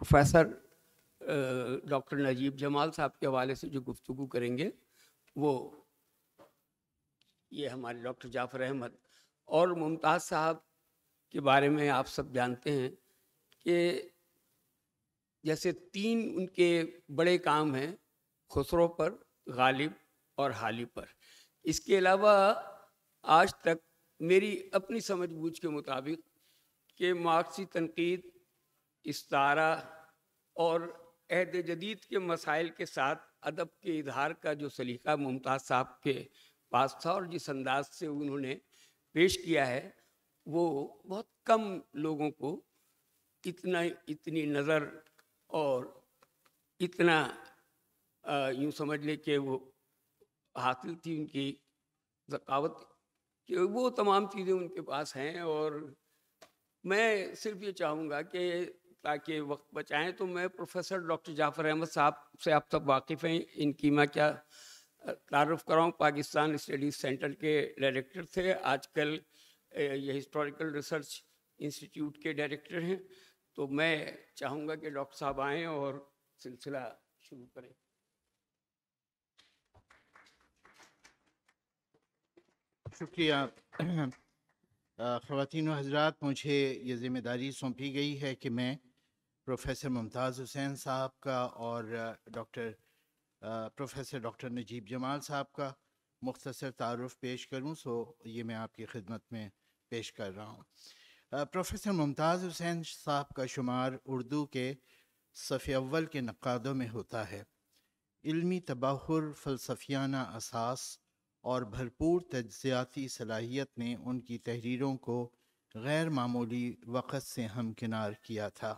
Professor doctor Najeeb Jamal साहब के हवाले से जो गुफ्तु करेंगे वो ये हमारे डॉक्टर जाफ़र अहमद और मुमताज़ साहब के बारे में आप सब जानते हैं कि जैसे तीन उनके बड़े काम हैं खुसरो पर गालिब और हाली पर इसके अलावा आज तक मेरी अपनी समझ बूझ के मुताबिक कि मार्क्सी तनकीद इस तारा और अहद जदीद के मसाइल के साथ अदब के इधार का जो सलीका मुमताज़ साहब के पास था और जिस अंदाज से उन्होंने पेश किया है वो बहुत कम लोगों को इतना इतनी नज़र और इतना यूँ समझ ले कि वो हासिल थी उनकी जकावत कि वो तमाम चीज़ें उनके पास हैं और मैं सिर्फ ये चाहूँगा कि ताकि वक्त बचाएं तो मैं प्रोफेसर डॉक्टर जाफ़र अहमद साहब से आप सब वाकिफ़ हैं इनकी मैं क्या तारफ़ कराऊँ पाकिस्तान स्टडीज़ सेंटर के डायरेक्टर थे आजकल ये हिस्टोरिकल रिसर्च इंस्टीट्यूट के डायरेक्टर हैं तो मैं चाहूँगा कि डॉक्टर साहब आएँ और सिलसिला शुरू करें शुक्रिया ख़वान हजरात मुझे ये ज़िम्मेदारी सौंपी गई है कि मैं प्रोफेसर मुमताज़ हुसैन साहब का और doctor professor doctor Najeeb Jamal साहब का मुख्तसर तारफ़ पेश करूँ सो ये मैं आपकी खिदमत में पेश कर रहा हूँ प्रोफेसर मुमताज़ हुसैन साहब का शुमार उर्दू के सफ़े अव्वल के नक़ादों में होता है इल्मी तबाहर फ़लसफियाना असास और भरपूर तजियाती सलाहियत ने उनकी तहरीरों को गैर मामूली वक़्त से हमकिनार किया था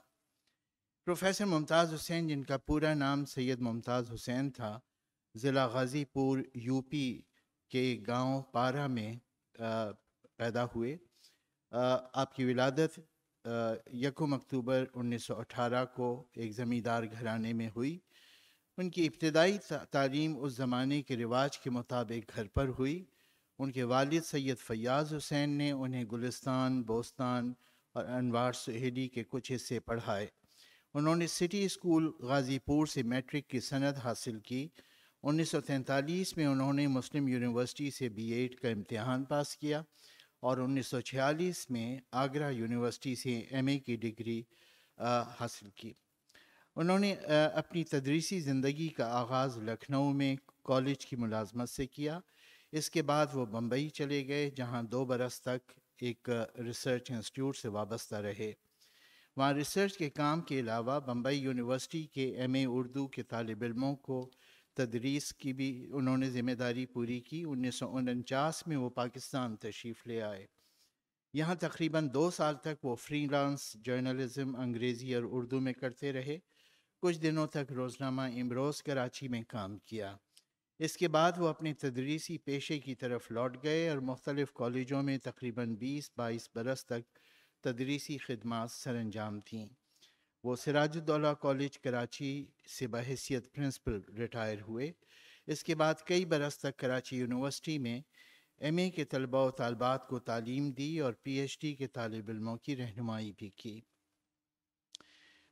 प्रोफेसर मुमताज़ हुसैन जिनका पूरा नाम सैयद मुमताज़ हुसैन था ज़िला गाज़ीपुर यूपी के गांव पारा में आ, पैदा हुए आ, आपकी विलादत यकम अक्टूबर 1918 को एक ज़मींदार घराने में हुई उनकी इब्तदाई तालीम उस ज़माने के रिवाज के मुताबिक घर पर हुई उनके वालिद सैयद फ़याज़ हुसैन ने उन्हें गुलिस्तान बोस्तान और अनवार सहेली के कुछ हिस्से पढ़ाए उन्होंने सिटी स्कूल गाजीपुर से मैट्रिक की सनद हासिल की 1943 में उन्होंने मुस्लिम यूनिवर्सिटी से बीएड का इम्तहान पास किया और 1946 में आगरा यूनिवर्सिटी से एमए की डिग्री हासिल की उन्होंने अपनी तदरीसी ज़िंदगी का आगाज़ लखनऊ में कॉलेज की मुलाजमत से किया इसके बाद वो बम्बई चले गए जहाँ दो बरस तक एक रिसर्च इंस्टीट्यूट से वाबस्ता रहे वहाँ रिसर्च के काम के अलावा बम्बई यूनिवर्सिटी के एम ए उर्दू के तालब इलमों को तदरीस की भी उन्होंने ज़िम्मेदारी पूरी की उन्नीस सौ उनचास में वो पाकिस्तान तशरीफ़ ले आए यहाँ तकरीबन दो साल तक वो फ्रीलांस जर्नलिज़म अंग्रेज़ी और उर्दू में करते रहे कुछ दिनों तक रोज़नामा इमरोज़ कराची में काम किया इसके बाद वो अपने तदरीसी पेशे की तरफ लौट गए और मुख्तलिफ़ कॉलेजों में तकरीबन बीस बाईस बरस तक तदरीसी खदमात अंजाम थीं वो सिराजुद्दौला कॉलेज कराची से बहसीत प्रिंसिपल रिटायर हुए इसके बाद कई बरस तक कराची यूनिवर्सिटी में एम ए के तलबा व तलबात को तालीम दी और पी एच डी के तालब इलमों की रहनमाई भी की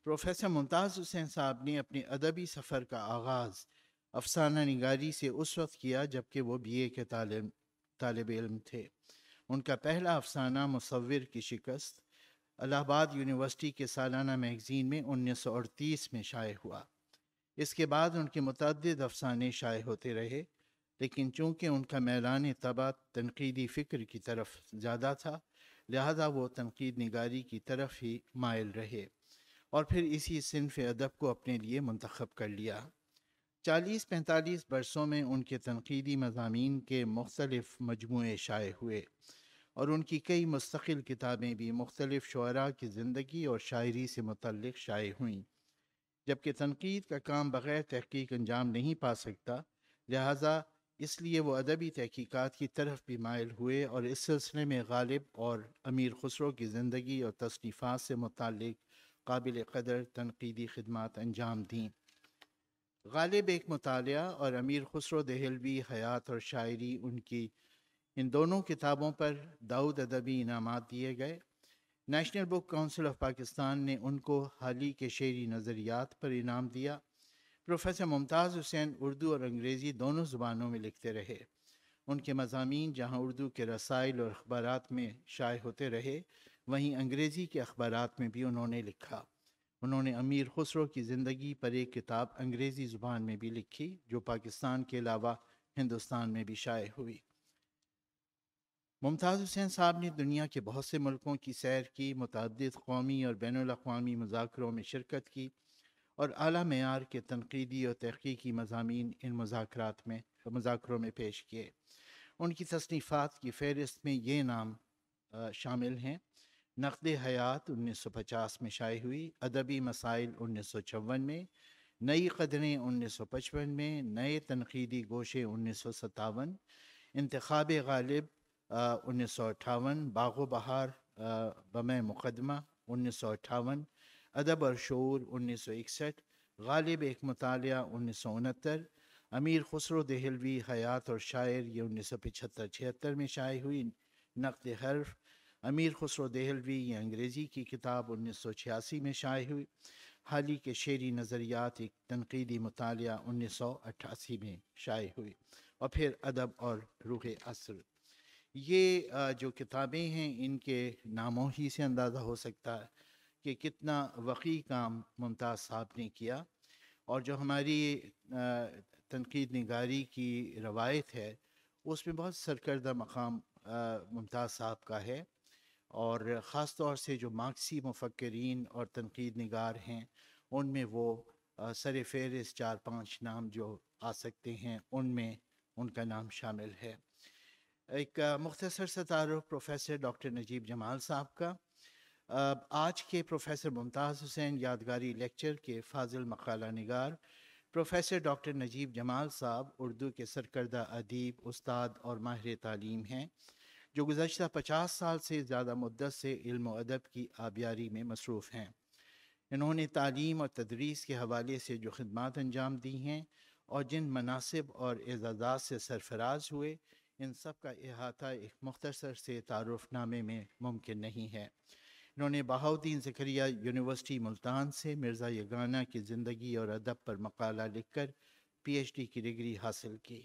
प्रोफेसर मुमताज़ हुसैन साहब ने अपने अदबी सफ़र का आगाज़ अफसाना निगारी से उस वक्त किया जबकि वो बी ए के तालब इलम थे उनका पहला अफसाना मुसविर की शिकस्त अलाहाबाद यूनिवर्सिटी के सालाना मैगज़ीन में 1938 में शाये हुआ इसके बाद उनके मतद अफसाने शाये होते रहे लेकिन चूँकि उनका मैलान तबा तनकीदी फ़िक्र की तरफ ज़्यादा था लिहाजा वो तनकीद नगारी की तरफ ही मायल रहे और फिर इसी सिनफ अदब को अपने लिए मंतखब कर लिया चालीस पैंतालीस बरसों में उनके तनकीदी मजामी के मुख्तलफ़ मजमू शाये हुए और उनकी कई मुस्तकिल किताबें भी मुख्तलिफ शुरा की ज़िंदगी और शायरी से मुतल शाये हुई जबकि तनकीद का काम बग़ैर तहकीक अंजाम नहीं पा सकता लिहाजा इसलिए वो अदबी तहकीक़ात की तरफ भी मायल हुए और इस सिलसिले में गालिब और अमीर खुसरो की ज़िंदगी और तसनीफ़ात से मुतल काबिल कदर तनकीदी खदमात अंजाम दीं गालिब एक मताल और अमीर खसरो दहलवी हयात और शायरी उनकी इन दोनों किताबों पर दाऊद अदबी इनाम दिए गए national book council of Pakistan ने उनको हाल ही के शेरी नज़रियात पर इनाम दिया प्रोफेसर मुमताज़ हुसैन उर्दू और अंग्रेज़ी दोनों ज़ुबानों में लिखते रहे उनके मजामी जहाँ उर्दू के रसाइल और अखबार में शाये होते रहे वहीं अंग्रेज़ी के अखबार में भी उन्होंने लिखा उन्होंने अमीर खुसरो की ज़िंदगी पर एक किताब अंग्रेज़ी ज़ुबान में भी लिखी जो पाकिस्तान के अलावा हिंदुस्तान में भी शाये हुई मुमताज़ हुसैन साहब ने दुनिया के बहुत से मुल्कों की सैर की मुतद कौमी और बैन अवी मुजाकरों में शिरकत की और अली मैार के तनकीदी और तहकीकी मजामी इन मुजात में मुजाकरों में पेश किए उनकी तसनीफ़ात की फहरिस्त में ये नाम आ, शामिल हैं नकद हयात उन्नीस सौ पचास में शाये हुई अदबी मसाइल उन्नीस सौ 1954 में नई कदरें पचपन में नए तनकीदी गोशे उन्नीस सौ सतावन इंतखब गालिब उन्नीस सौ अट्ठावन बाग बहार बम मुकदमा उन्नीस सौ अट्ठावन अदब और शूर उन्नीस सौ इकसठ गालिब एक मताल उन्नीस सौ उनहत्तर अमीर खसरो दहलवी हयात और शायर ये उन्नीस सौ पचहत्तर छिहत्तर में शाये हुई नकद हर्फ अमीर खसरो दहलवी ये अंग्रेज़ी की किताब उन्नीस सौ छियासी में शाये हुई हाल ही के शेरी नज़रियात एक तनकीदी मताल उन्नीस सौ अट्ठासी में शाये हुई और फिर अदब और रूह असर ये जो किताबें हैं इनके नामों ही से अंदाज़ा हो सकता है कि कितना वकी काम मुमताज़ साहब ने किया और जो हमारी तनकीद नगारी की रवायत है उसमें बहुत सरकर्दा मकाम मुमताज़ साहब का है और ख़ास तौर से जो मार्क्सी मफक्रीन और तनकीद नगार हैं उनमें वो सर फहरिस्त चार पाँच नाम जो आ सकते हैं उनमें उनका नाम शामिल है एक मुख्तर सा प्रोफेसर डॉक्टर नजीब जमाल साहब का आज के प्रोफेसर मुमताज़ हुसैन यादगारी लेक्चर के फाजिल मकाला नगार प्रोफेसर डॉक्टर नजीब जमाल साहब उर्दू के सरकर्दा अदीब उस्ताद और माहिर तालीम हैं जो गुजशत पचास साल से ज़्यादा मुद्दत से इल्म और अदब की आबियारी में मसरूफ़ हैं इन्होंने तालीम और तदरीस के हवाले से जो खदमात अंजाम दी हैं और जिन मनासब और एजाज़ात से सरफराज हुए इन सब का अहाता एक मुख्तसर से तारफ़नामे में मुमकिन नहीं है इन्होंने बहाउद्दीन जकरिया यूनिवर्सिटी मुल्तान से मिर्ज़ा यगाना की ज़िंदगी और अदब पर मकाला लिखकर पी एच डी की डिग्री हासिल की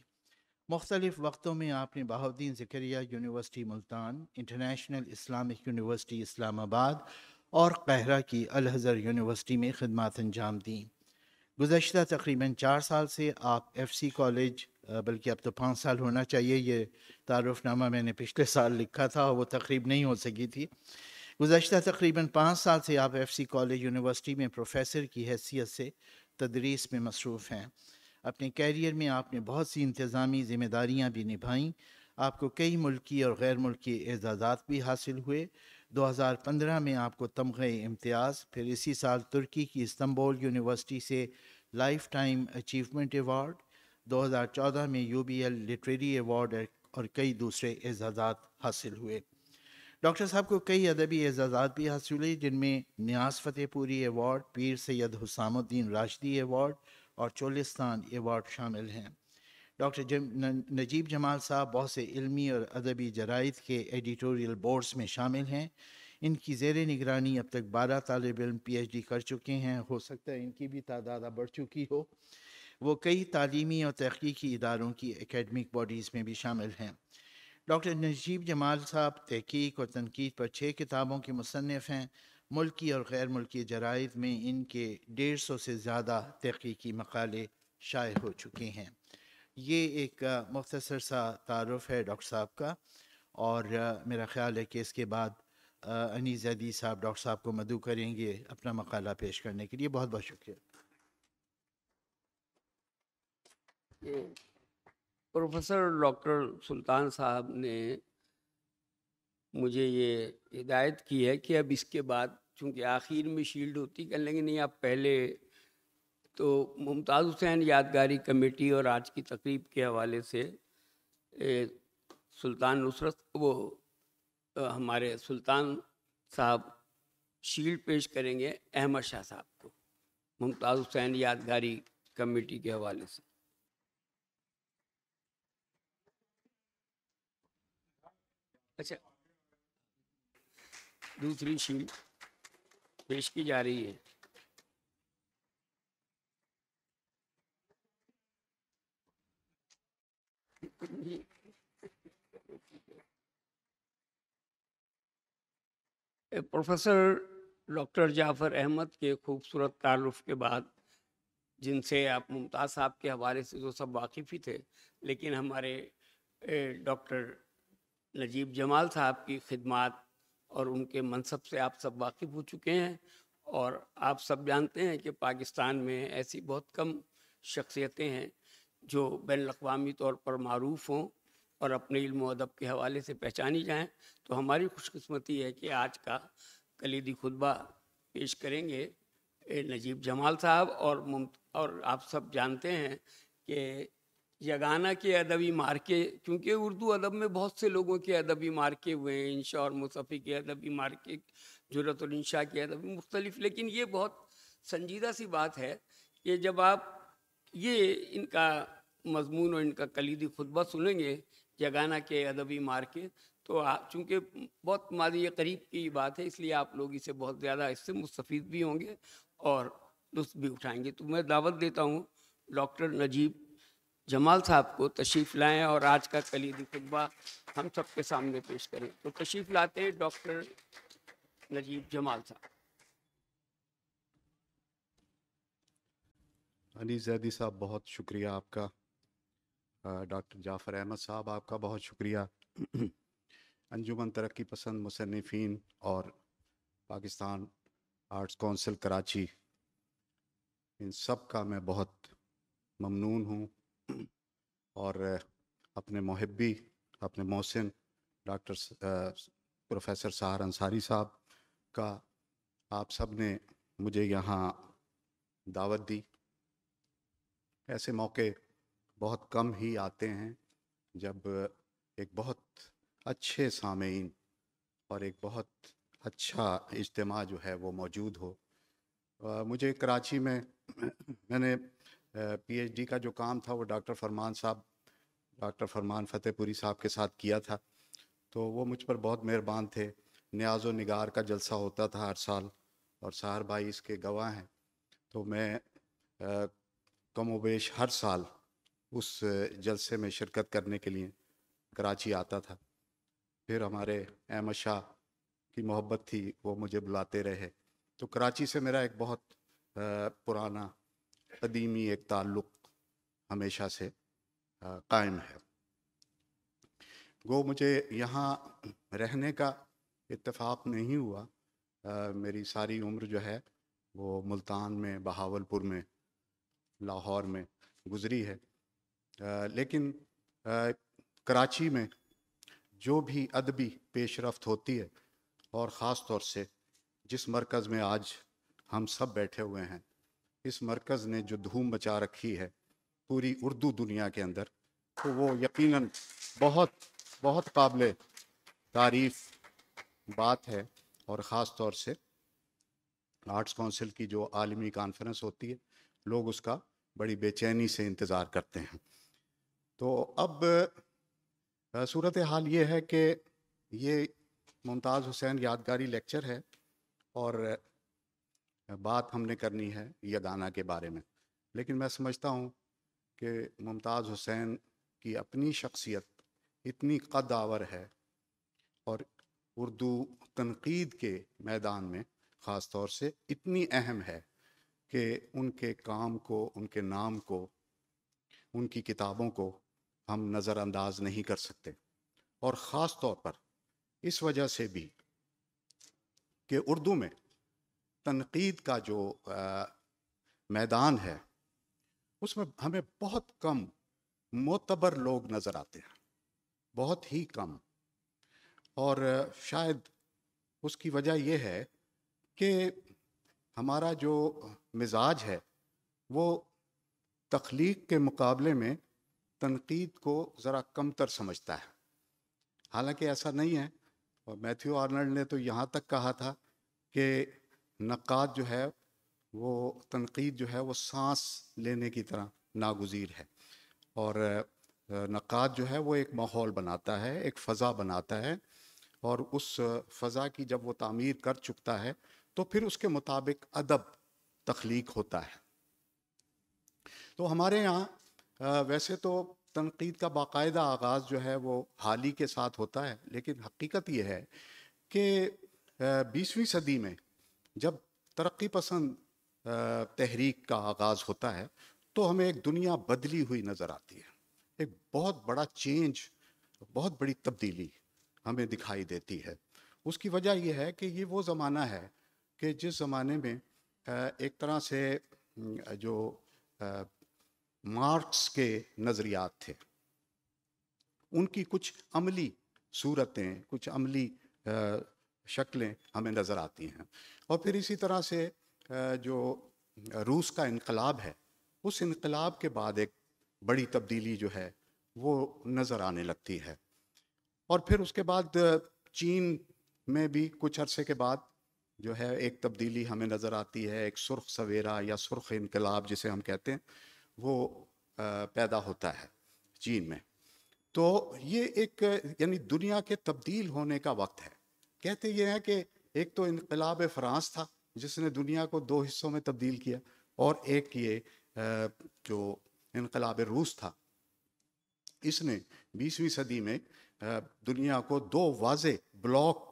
मुख्तलिफ़ वक्तों में आपने Bahauddin Zakariya university Multan international Islamic university Islamabad और कहरा की अलहज़र यूनिवर्सिटी में खदमात अंजाम दी गुजशत तकरीबन चार साल से आप एफ सी कॉलेज बल्कि अब तो पाँच साल होना चाहिए ये तारफ़नामा मैंने पिछले साल लिखा था और वो तकरीब नहीं हो सकी थी गुजशत तकरीबन पाँच साल से आप एफ सी कॉलेज यूनिवर्सिटी में प्रोफेसर की हैसियत से तदरीस में मसरूफ़ हैं अपने कैरियर में आपने बहुत सी इंतज़ामी जिम्मेदारियाँ भी निभाईं आपको कई मुल्की और गैर मुल्की एजाज़ा भी हासिल हुए 2015 में आपको तमग़ इम्तियाज़ फिर इसी साल तुर्की की इस्तंबुल यूनिवर्सिटी से लाइफ टाइम अचीवमेंट हज़ार 2014 में U B L literary award और कई दूसरे एजाज़ा हासिल हुए डॉक्टर साहब को कई अदबी एजाज़ा भी हासिल हुए जिनमें न्यास फतेहपुरी एवार्ड पीर सैयद हुसामुद्दीन राशदी एवार्ड और चोलिस्तान एवॉर्ड शामिल हैं डॉक्टर जम, नजीब जमाल साहब बहुत से इल्मी और अदबी जराइद के एडिटोरियल बोर्ड्स में शामिल हैं इनकी जेर निगरानी अब तक बारह तालब इम पी एच डी कर चुके हैं हो सकता है इनकी भी तादाद बढ़ चुकी हो वो कई तालीमी और तहकीकी इदारों की एकेडमिक बॉडीज़ में भी शामिल हैं डॉक्टर नजीब जमाल साहब तहकीक और तनकीद पर छः किताबों के मुसनफ़ हैं मुल्की और गैर मुल्की जराइद में इनके डेढ़ सौ से ज़्यादा तहकीकी मकाले शाये हो चुके हैं ये एक मुख्तसर सा तारफ़ है डॉक्टर साहब का और मेरा ख्याल है कि इसके बाद अनी जैदी साहब डॉक्टर साहब को मदू करेंगे अपना मकाला पेश करने के लिए बहुत बहुत शुक्रिया प्रोफेसर डॉक्टर सुल्तान साहब ने मुझे ये हिदायत की है कि अब इसके बाद चूँकि आखिर में शील्ड होती कह लेंगे नहीं आप पहले तो मुमताज़ हुसैन यादगारी कमेटी और आज की तकरीब के हवाले से ए, सुल्तान नुसरत वो आ, हमारे सुल्तान साहब शील्ड पेश करेंगे अहमद शाह साहब को मुमताज़ हुसैन यादगारी कमेटी के हवाले से अच्छा दूसरी शील्ड पेश की जा रही है प्रोफेसर डॉक्टर जाफर अहमद के खूबसूरत तारुफ के बाद जिनसे आप मुमताज़ साहब के हवाले से तो सब वाकिफ़ ही थे लेकिन हमारे डॉक्टर नजीब जमाल साहब की खिदमत और उनके मनसब से आप सब वाकिफ़ हो चुके हैं और आप सब जानते हैं कि पाकिस्तान में ऐसी बहुत कम शख्सियतें हैं जो बैन अवी तौर पर मरूफ़ हों और अपने इल्म अदब के हवाले से पहचानी जाएं तो हमारी खुशकस्मती है कि आज का कलीदी खुतबा पेश करेंगे नजीब जमाल साहब और और आप सब जानते हैं कि यगाना के अदबी मार्के क्योंकि उर्दू अदब में बहुत से लोगों के अदबी मार्के हुए हैं इंशा और मुसफ़ी के अदबी मार्के जुरतुलशा के अदबी मुख्तलिफ लेकिन ये बहुत संजीदा सी बात है कि जब आप ये इनका मजमून और इनका कलीदी खुतबा सुनेंगे जगाना के अदबी मार्के तो चूँकि बहुत मादी करीब की बात है इसलिए आप लोग इसे बहुत ज़्यादा इससे मुस्तफ़ भी होंगे और लुत्फ भी उठाएंगे तो मैं दावत देता हूँ डॉक्टर नजीब जमाल साहब को तशरीफ़ लाएं और आज का कलीदी खुतबा हम सब के सामने पेश करें तो तशरीफ़ लाते हैं डॉक्टर नजीब जमाल साहब अली जैदी साहब बहुत शुक्रिया आपका डॉक्टर जाफ़र अहमद साहब आपका बहुत शुक्रिया अंजुमन तरक्की पसंद मुसनफिन और पाकिस्तान आर्ट्स काउंसिल कराची इन सब का मैं बहुत ममनून हूँ और अपने मोहब्बी अपने मोहसिन डॉक्टर प्रोफेसर सहार अंसारी साहब का आप सब ने मुझे यहाँ दावत दी ऐसे मौके बहुत कम ही आते हैं जब एक बहुत अच्छे सामीन और एक बहुत अच्छा इज्तम जो है वो मौजूद हो मुझे कराची में मैंने पीएचडी का जो काम था वो डॉक्टर फरमान साहब डॉक्टर फरमान फतेहपुरी साहब के साथ किया था तो वो मुझ पर बहुत मेहरबान थे न्याज व निगार का जलसा होता था हर साल और सहर भाई इसके गवाह हैं तो मैं कमोबेश हर साल उस जलसे में शिरकत करने के लिए कराची आता था फिर हमारे अहमद शाह की मोहब्बत थी वो मुझे बुलाते रहे तो कराची से मेरा एक बहुत पुराना कदीमी एक ताल्लुक़ हमेशा से कायम है वो मुझे यहाँ रहने का इतफ़ाक़ नहीं हुआ आ, मेरी सारी उम्र जो है वो मुल्तान में बहावलपुर में लाहौर में गुजरी है आ, लेकिन आ, कराची में जो भी अदबी पेशरफ होती है और ख़ास तौर से जिस मरकज़ में आज हम सब बैठे हुए हैं इस मरकज़ ने जो धूम बचा रखी है पूरी उर्दू दुनिया के अंदर तो वो यकीनन बहुत बहुत काबिल तारीफ बात है और ख़ास तौर से आर्ट्स काउंसिल की जो आलमी कॉन्फ्रेंस होती है लोग उसका बड़ी बेचैनी से इंतज़ार करते हैं तो अब सूरत हाल ये है कि ये मुमताज़ हुसैन यादगारी लेक्चर है और बात हमने करनी है यह के बारे में लेकिन मैं समझता हूँ कि मुमताज़ हुसैन की अपनी शख्सियत इतनी कदावर है और उर्दू तनकीद के मैदान में ख़ास तौर से इतनी अहम है कि उनके काम को उनके नाम को उनकी किताबों को हम नज़रअंदाज नहीं कर सकते और ख़ास तौर पर इस वजह से भी कि उर्दू में तनकीद का जो आ, मैदान है उसमें हमें बहुत कम मोतबर लोग नज़र आते हैं बहुत ही कम और शायद उसकी वजह यह है कि हमारा जो मिजाज है वो तख्लीक के मुकाबले में तनकीद को ज़रा कमतर समझता है हालांकि ऐसा नहीं है और मैथ्यू आर्नल्ड ने तो यहाँ तक कहा था कि नक़ाद जो है वो तनकीद जो है वो सांस लेने की तरह नागजीर है और नक़ाद जो है वो एक माहौल बनाता है एक फ़ज़ा बनाता है और उस फ़ज़ा की जब वो तामीर कर चुकता है तो फिर उसके मुताबिक अदब तख्लीक होता है तो हमारे यहाँ वैसे तो तनकीद का बाकायदा आगाज़ जो है वो हाल ही के साथ होता है लेकिन हकीकत ये है कि बीसवीं सदी में जब तरक्की पसंद तहरीक का आगाज़ होता है तो हमें एक दुनिया बदली हुई नज़र आती है एक बहुत बड़ा चेंज बहुत बड़ी तब्दीली हमें दिखाई देती है उसकी वजह यह है कि ये वो ज़माना है कि जिस ज़माने में एक तरह से जो मार्क्स के नज़रियात थे उनकी कुछ अमली सूरतें कुछ अमली शक्लें हमें नज़र आती हैं और फिर इसी तरह से जो रूस का इनकलाब है उस इनकलाब के बाद एक बड़ी तब्दीली जो है वो नज़र आने लगती है और फिर उसके बाद चीन में भी कुछ अरसे के बाद जो है एक तब्दीली हमें नज़र आती है एक सुर्ख सवेरा या सुर्ख इनकलाब जिसे हम कहते हैं वो पैदा होता है चीन में तो ये एक यानी दुनिया के तब्दील होने का वक्त है कहते ये हैं कि एक तो इनकलाब फ्रांस था जिसने दुनिया को दो हिस्सों में तब्दील किया और एक ये जो इनकलाब रूस था इसने 20वीं सदी में दुनिया को दो वाज ब्लॉक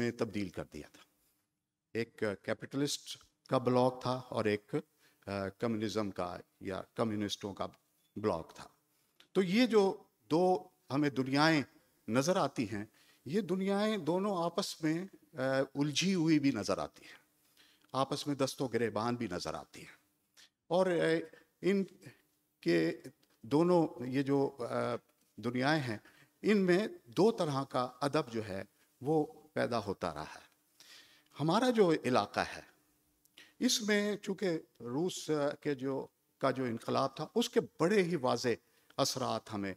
में तब्दील कर दिया था एक कैपिटलिस्ट का ब्लॉक था और एक कम्युनिज्म का या कम्युनिस्टों का ब्लॉक था तो ये जो दो हमें दुनियाएं नज़र आती हैं ये दुनियाएं दोनों आपस में उलझी हुई भी नज़र आती हैं आपस में दस्तों गिरेबान भी नज़र आती हैं और इन के दोनों ये जो दुनियाएं हैं इनमें दो तरह का अदब जो है वो पैदा होता रहा है हमारा जो इलाका है इसमें चूँकि रूस के जो का जो इनकलाब था उसके बड़े ही वाज असरात हमें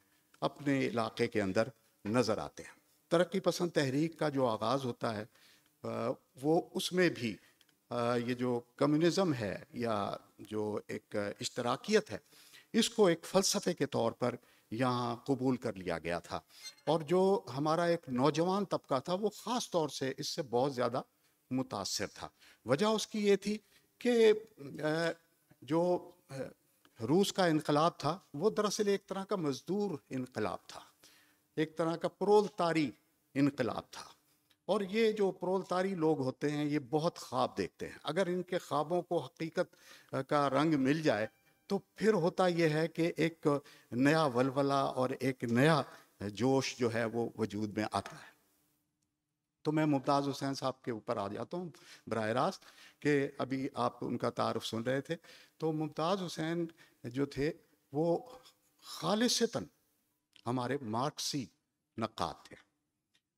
अपने इलाके के अंदर नज़र आते हैं तरक्की पसंद तहरीक का जो आगाज़ होता है वो उसमें भी ये जो कम्युनिज्म है या जो एक इश्तराकियत है इसको एक फ़लसफ़े के तौर पर यहाँ कबूल कर लिया गया था और जो हमारा एक नौजवान तबका था वो ख़ास तौर से इससे बहुत ज़्यादा मुतासर था वजह उसकी ये थी कि जो रूस का इनकलाब था वो दरअसल एक तरह का मजदूर इनकलाब था एक तरह का प्रोलतारी इनकलाब था और ये जो प्रोलतारी लोग होते हैं ये बहुत ख्वाब देखते हैं अगर इनके ख्वाबों को हकीकत का रंग मिल जाए तो फिर होता यह है कि एक नया वलवला और एक नया जोश जो है वो वजूद में आता है तो मैं मुमताज़ हुसैन साहब के ऊपर आ जाता हूँ बर रास्त कि अभी आप उनका तारफ़ सुन रहे थे तो मुमताज़ हुसैन जो थे वो खालिशतन हमारे मार्क्सी नक़ात थे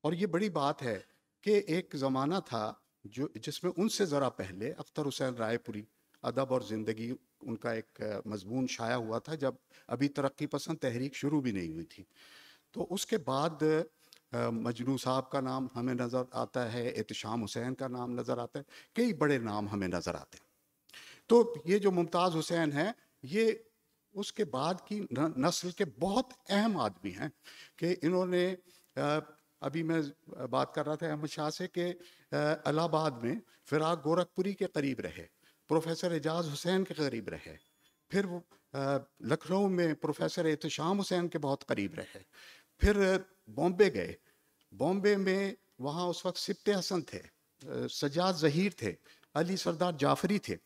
और ये बड़ी बात है कि एक ज़माना था जो जिसमें उनसे ज़रा पहले अख्तर हुसैन रायपुरी अदब और ज़िंदगी उनका एक मजमून शाया हुआ था जब अभी तरक्की पसंद तहरीक शुरू भी नहीं हुई थी तो उसके बाद मजनू साहब का नाम हमें नज़र आता है एहतशाम हुसैन का नाम नज़र आता है कई बड़े नाम हमें नज़र आते हैं तो ये जो मुमताज़ हुसैन हैं ये उसके बाद की नस्ल के बहुत अहम आदमी हैं कि इन्होंने अभी मैं बात कर रहा था अहमद शाह से कि अलाहाबाद में फिराक गोरखपुरी के करीब रहे प्रोफेसर एजाज हुसैन के करीब रहे फिर लखनऊ में प्रोफेसर एहतशाम हुसैन के बहुत करीब रहे फिर बॉम्बे गए बॉम्बे में वहाँ उस वक्त सिप्त हसन थे सजाद जहीर थे अली सरदार जाफरी थे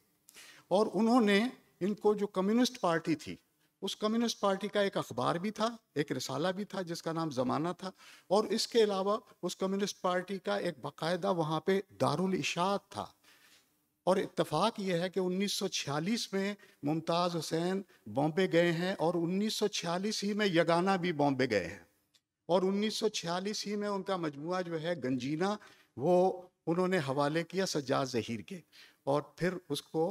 और उन्होंने इनको जो कम्युनिस्ट पार्टी थी उस कम्युनिस्ट पार्टी का एक अखबार भी था एक रिसाला भी था जिसका नाम ज़माना था और इसके अलावा उस कम्युनिस्ट पार्टी का एक बाकायदा वहाँ पे दारुल इशात था और इतफाक ये है कि 1946 में मुमताज़ हुसैन बॉम्बे गए हैं और 1946 ही में यगाना भी बॉम्बे गए हैं और 1946 ही में उनका मजमु जो है गंजीना वो उन्होंने हवाले किया सज्जाद जहीर के और फिर उसको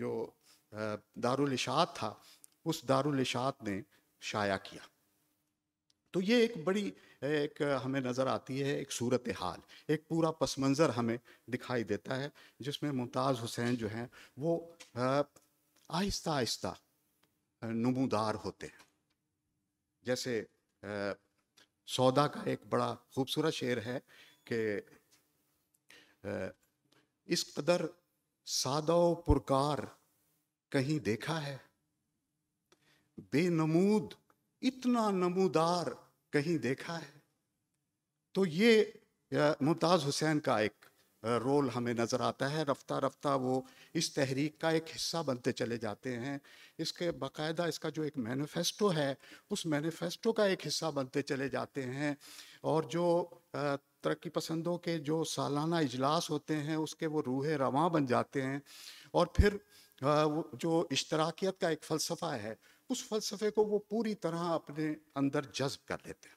जो दारुल इशात था उस दारुल इशात ने शाया किया तो ये एक बड़ी एक हमें नज़र आती है एक सूरत हाल एक पूरा पस मंज़र हमें दिखाई देता है जिसमें मुमताज़ हुसैन जो हैं वो आहिस्ता आहिस्ता नमूदार होते हैं जैसे सौदा का एक बड़ा खूबसूरत शेर है कि इस कदर सादा पुरकार कहीं देखा है बेनमूद इतना नमूदार कहीं देखा है तो ये मुमताज़ हुसैन का एक रोल हमें नज़र आता है रफ्ता रफ्ता वो इस तहरीक का एक हिस्सा बनते चले जाते हैं इसके बाकायदा इसका जो एक मैनिफेस्टो है उस मैनिफेस्टो का एक हिस्सा बनते चले जाते हैं और जो तरक्की पसंदों के जो सालाना इजलास होते हैं उसके वो रूह रवा बन जाते हैं और फिर जो इश्तराकियत का एक फ़लसफ़ा है उस फ़लसफ़े को वो पूरी तरह अपने अंदर जज्ब कर लेते हैं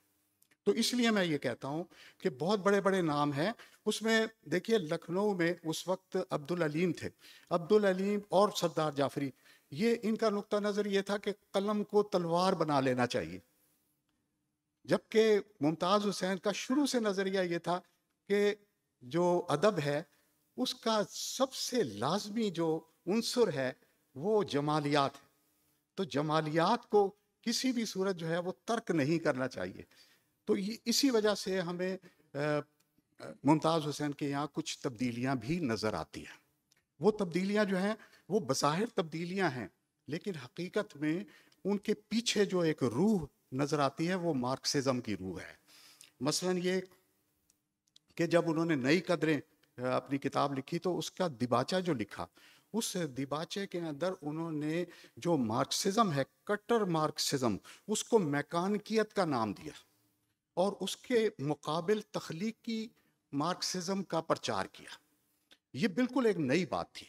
तो इसलिए मैं ये कहता हूँ कि बहुत बड़े बड़े नाम हैं उसमें देखिए लखनऊ में उस वक्त अब्दुल अलीम थे अब्दुल अलीम और सरदार जाफरी ये इनका नुक्ता नज़र ये था कि कलम को तलवार बना लेना चाहिए जबकि मुमताज़ हुसैन का शुरू से नज़रिया ये था कि जो अदब है उसका सबसे लाजमी जो उनसर है वो जमालियात है तो जमालियात को किसी भी सूरत जो है वो तर्क नहीं करना चाहिए तो ये इसी वजह से हमें मुमताज़ हुसैन के यहाँ कुछ तब्दीलियाँ भी नज़र आती हैं वो तब्दीलियाँ जो हैं वो बज़ाहिर तब्दीलियाँ हैं लेकिन हकीकत में उनके पीछे जो एक रूह नज़र आती है वो मार्क्सिज़म की रूह है मसलन ये कि जब उन्होंने नई कदरें अपनी किताब लिखी तो उसका दिबाचा जो लिखा उस दिबाचे के अंदर उन्होंने जो मार्क्सिज्म है कट्टर मार्क्सिज्म उसको मैकानकियत का नाम दिया और उसके मुकाबल तख्लीकी मार्क्सिज्म का प्रचार किया ये बिल्कुल एक नई बात थी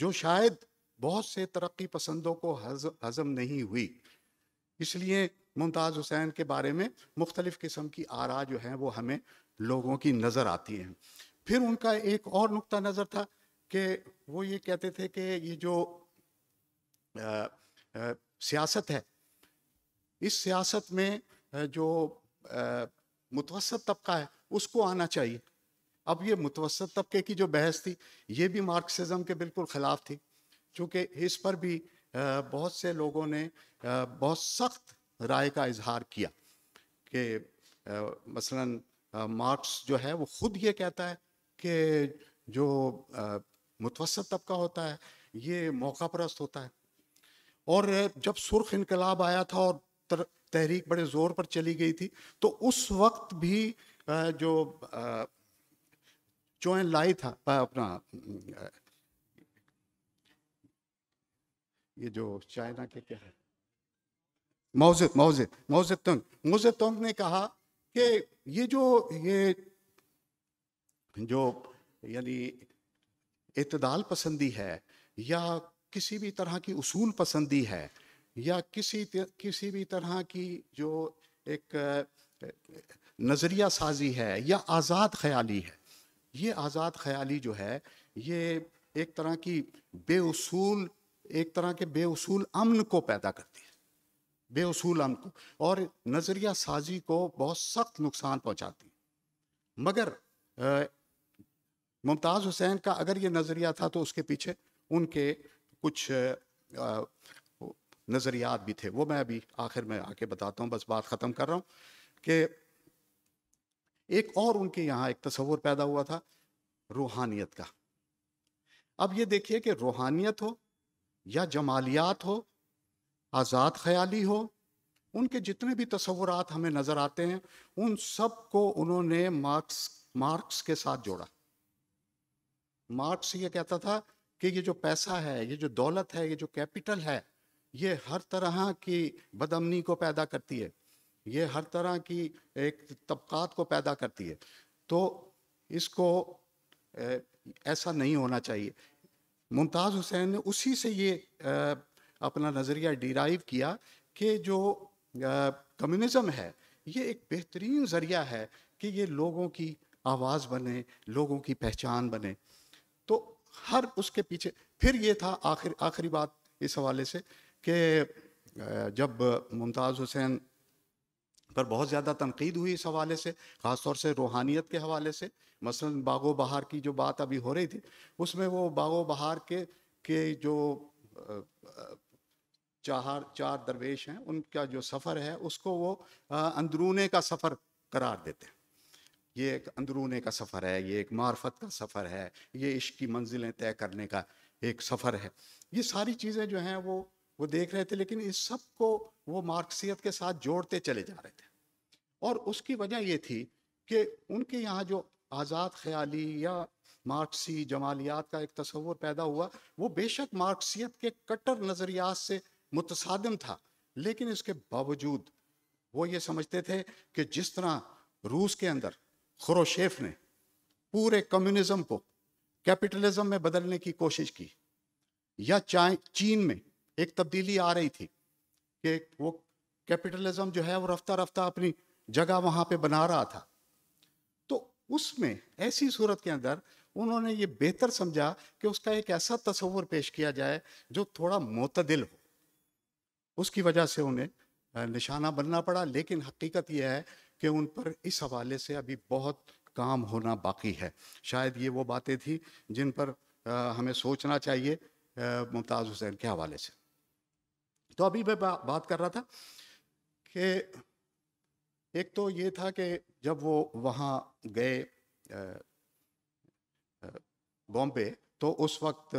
जो शायद बहुत से तरक्की पसंदों को हज, हजम नहीं हुई इसलिए मुमताज़ हुसैन के बारे में मुख्तलिफ़ किस्म की आरा जो हैं वो हमें लोगों की नज़र आती हैं फिर उनका एक और नुक़ नज़र था कि वो ये कहते थे कि ये जो सियासत है इस सियासत में जो मुतवसत तबका है उसको आना चाहिए अब ये मुतवसत तबके की जो बहस थी ये भी मार्क्सिज्म के बिल्कुल ख़िलाफ़ थी चूँकि इस पर भी बहुत से लोगों ने बहुत सख्त राय का इजहार किया कि मसलन मार्क्स जो है वो खुद ये कहता है कि जो मुतवसत तबका होता है ये मौका परस्त होता है और जब सुर्ख इनकलाब आया था और तहरीक बड़े ज़ोर पर चली गई थी तो उस वक्त भी जो चोएन लाई था अपना ये जो चाइना के क्या है मोजिद मोजिद मोजिद तंग मोजिद तंग ने कहा कि ये जो ये जो यानी इतदाल पसंदी है या किसी भी तरह की उसूल पसंदी है या किसी किसी भी तरह की जो एक नज़रिया साजी है या आज़ाद ख्याली है ये आज़ाद ख्याली जो है ये एक तरह की बेउसूल एक तरह के बेउसूल अमन को पैदा करती है बेउसूल अमन को और नज़रिया साजी को बहुत सख्त नुकसान पहुंचाती है मगर मुमताज़ हुसैन का अगर ये नज़रिया था तो उसके पीछे उनके कुछ नज़रियात भी थे वो मैं अभी आखिर में आके बताता हूँ बस बात ख़त्म कर रहा हूँ कि एक और उनके यहाँ एक तस्वर पैदा हुआ था रूहानियत का अब ये देखिए कि रूहानियत हो या जमालियात हो आज़ाद ख्याली हो उनके जितने भी तस्वुरात हमें नज़र आते हैं उन सब को उन्होंने मार्क्स मार्क्स के साथ जोड़ा मार्क्स ये कहता था कि ये जो पैसा है ये जो दौलत है ये जो कैपिटल है ये हर तरह की बदमनी को पैदा करती है ये हर तरह की एक तबकात को पैदा करती है तो इसको ऐसा नहीं होना चाहिए मुमताज़ हुसैन ने उसी से ये अपना नज़रिया डिराइव किया कि जो कम्युनिज़्म है ये एक बेहतरीन ज़रिया है कि ये लोगों की आवाज़ बने लोगों की पहचान बने हर उसके पीछे फिर ये था आखिर आखिरी बात इस हवाले से कि जब मुमताज़ हुसैन पर बहुत ज़्यादा तनकीद हुई इस हवाले से ख़ास तौर से रूहानियत के हवाले से मसलन बागो बहार की जो बात अभी हो रही थी उसमें वो बागो बहार के के जो चार चार दरवेश हैं उनका जो सफ़र है उसको वो अंदरूने का सफ़र करार देते हैं ये एक अंदरूने का सफ़र है ये एक मार्फत का सफ़र है ये इश्क की मंजिलें तय करने का एक सफ़र है ये सारी चीज़ें जो हैं वो वो देख रहे थे लेकिन इस सब को वो मार्क्सियत के साथ जोड़ते चले जा रहे थे और उसकी वजह ये थी कि उनके यहाँ जो आज़ाद ख्याली या मार्क्सी जमालियात का एक तस्वर पैदा हुआ वो बेशक मार्क्सियत के कट्टर नज़रियात से मुतसादम था लेकिन इसके बावजूद वो ये समझते थे कि जिस तरह रूस के अंदर खुरोशेफ ने पूरे कम्युनिज्म को कैपिटलिज्म में बदलने की कोशिश की या चीन में एक तब्दीली आ रही थी कि वो कैपिटलिज्म जो है वो रफ्ता रफ्ता अपनी जगह वहां पे बना रहा था तो उसमें ऐसी सूरत के अंदर उन्होंने ये बेहतर समझा कि उसका एक ऐसा तस्वर पेश किया जाए जो थोड़ा मोतदिल हो उसकी वजह से उन्हें निशाना बनना पड़ा लेकिन हकीकत यह है कि उन पर इस हवाले से अभी बहुत काम होना बाकी है शायद ये वो बातें थी जिन पर आ, हमें सोचना चाहिए मुमताज़ हुसैन के हवाले से तो अभी मैं बा, बात कर रहा था कि एक तो ये था कि जब वो वहाँ गए बॉम्बे तो उस वक्त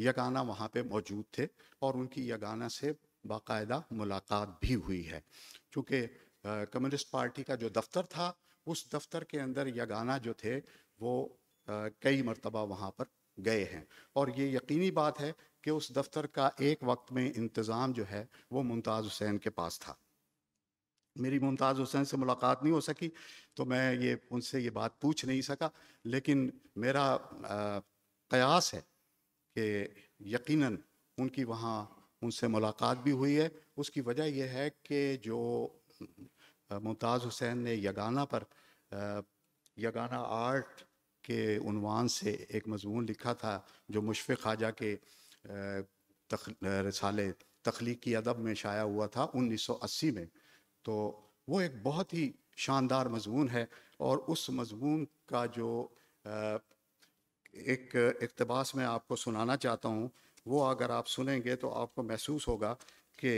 यगाना वहाँ पे मौजूद थे और उनकी यगाना से बाकायदा मुलाकात भी हुई है चूँकि कम्युनिस्ट पार्टी का जो दफ्तर था उस दफ्तर के अंदर यगाना जो थे वो कई मरतबा वहाँ पर गए हैं और ये यकीनी बात है कि उस दफ्तर का एक वक्त में इंतज़ाम जो है वो मुमताज़ हुसैन के पास था मेरी मुमताज़ हुसैन से मुलाकात नहीं हो सकी तो मैं ये उनसे ये बात पूछ नहीं सका लेकिन मेरा कयास है कि यकीनन उनकी वहाँ उनसे मुलाकात भी हुई है उसकी वजह यह है कि जो मुमताज़ हुसैन ने यगाना पर यगाना आर्ट के उनवान से एक मजमून लिखा था जो मुशफ़ खाजा के तख, रसाले तख्लीकी अदब में शाया हुआ था 1980 में तो वो एक बहुत ही शानदार मजमून है और उस मजमून का जो एक इकतबास मैं आपको सुनाना चाहता हूँ वो अगर आप सुनेंगे तो आपको महसूस होगा कि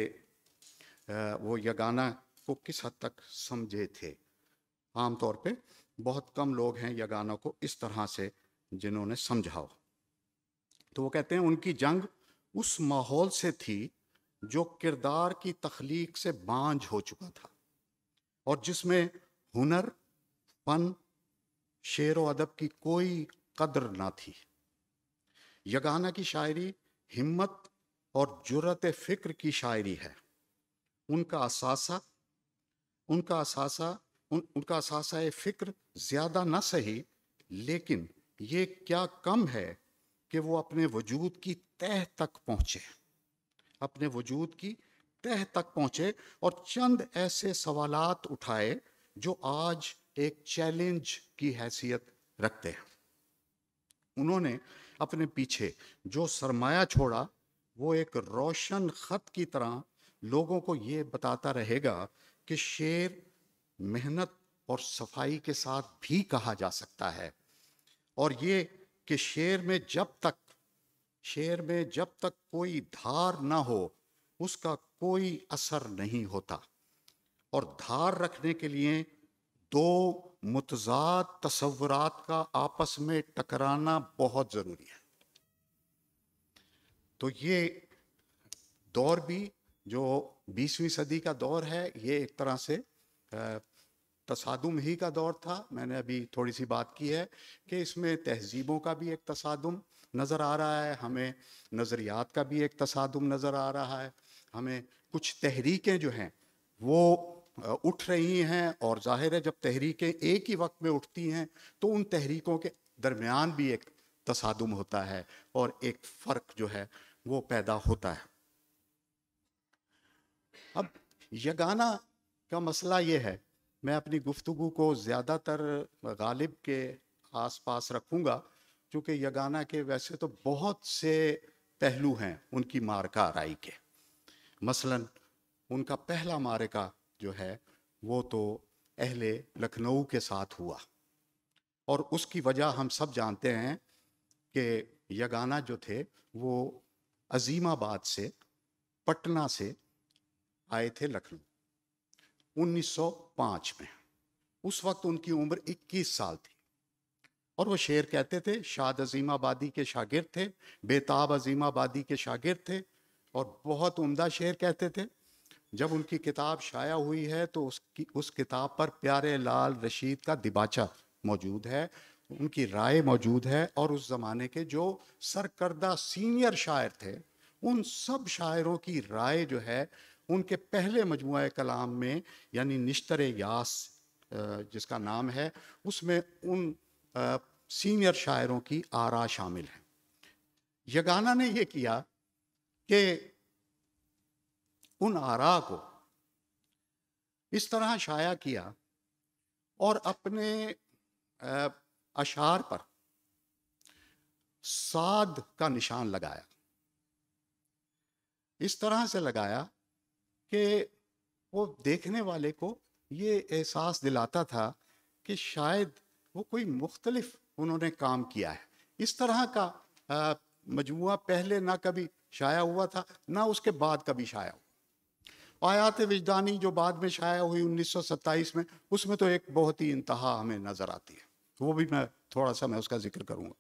वो यगाना को किस हद तक समझे थे आमतौर पे बहुत कम लोग हैं यगानों को इस तरह से जिन्होंने समझाओ तो वो कहते हैं उनकी जंग उस माहौल से थी जो किरदार की तखलीक से बांझ हो चुका था और जिसमें हुनर पन शेर व अदब की कोई कदर ना थी यगाना की शायरी हिम्मत और जुरत फ़िक्र की शायरी है उनका असासा उनका असासा उन, उनका असासा फ़िक्र ज़्यादा ना सही लेकिन ये क्या कम है कि वो अपने वजूद की तह तक पहुँचे अपने वजूद की तह तक पहुँचे और चंद ऐसे सवालात उठाए जो आज एक चैलेंज की हैसियत रखते हैं उन्होंने अपने पीछे जो सरमाया छोड़ा वो एक रोशन ख़त की तरह लोगों को ये बताता रहेगा कि शेर मेहनत और सफाई के साथ भी कहा जा सकता है और ये कि शेर में जब तक शेर में जब तक कोई धार ना हो उसका कोई असर नहीं होता और धार रखने के लिए दो मुतजाद तस्वरत का आपस में टकराना बहुत ज़रूरी है तो ये दौर भी जो बीसवीं सदी का दौर है ये एक तरह से तसादुम ही का दौर था मैंने अभी थोड़ी सी बात की है कि इसमें तहजीबों का भी एक तसादुम नज़र आ रहा है हमें नज़रियात का भी एक तसादुम नज़र आ रहा है हमें कुछ तहरीकें जो हैं वो उठ रही हैं और जाहिर है जब तहरीकें एक ही वक्त में उठती हैं तो उन तहरीकों के दरमियान भी एक तसादुम होता है और एक फ़र्क जो है वो पैदा होता है यगाना का मसला ये है मैं अपनी गुफ्तु को ज़्यादातर गालिब के आसपास रखूँगा क्योंकि यगाना के वैसे तो बहुत से पहलू हैं उनकी मारका आरई के मसलन उनका पहला मारका जो है वो तो अहले लखनऊ के साथ हुआ और उसकी वजह हम सब जानते हैं कि यगाना जो थे वो अजीमाबाद से पटना से आए थे लखनऊ 1905 में उस वक्त उनकी उम्र 21 साल थी और वो शेर कहते थे शाद अजीम आबादी के शागिर्द थे बेताब अजीम आबादी के शागिर्द थे और बहुत उम्दा शेर कहते थे जब उनकी किताब शाया हुई है तो उसकी उस किताब पर प्यारे लाल रशीद का दिबाचा मौजूद है उनकी राय मौजूद है और उस ज़माने के जो सरकर्दा सीनियर शायर थे उन सब शायरों की राय जो है उनके पहले मजमू कलाम में यानी निश्तर यास जिसका नाम है उसमें उन सीनियर शायरों की आरा शामिल है यगाना ने यह किया कि उन आरा को इस तरह शाया किया और अपने अशार पर साद का निशान लगाया इस तरह से लगाया कि वो देखने वाले को ये एहसास दिलाता था कि शायद वो कोई मुख्तलफ उन्होंने काम किया है इस तरह का मजमू पहले ना कभी शाया हुआ था ना उसके बाद कभी शाया हुआ आयात विजदानी जो बाद में शाया हुई 1927 में उसमें तो एक बहुत ही इंतहा हमें नज़र आती है वो भी मैं थोड़ा सा मैं उसका जिक्र करूँगा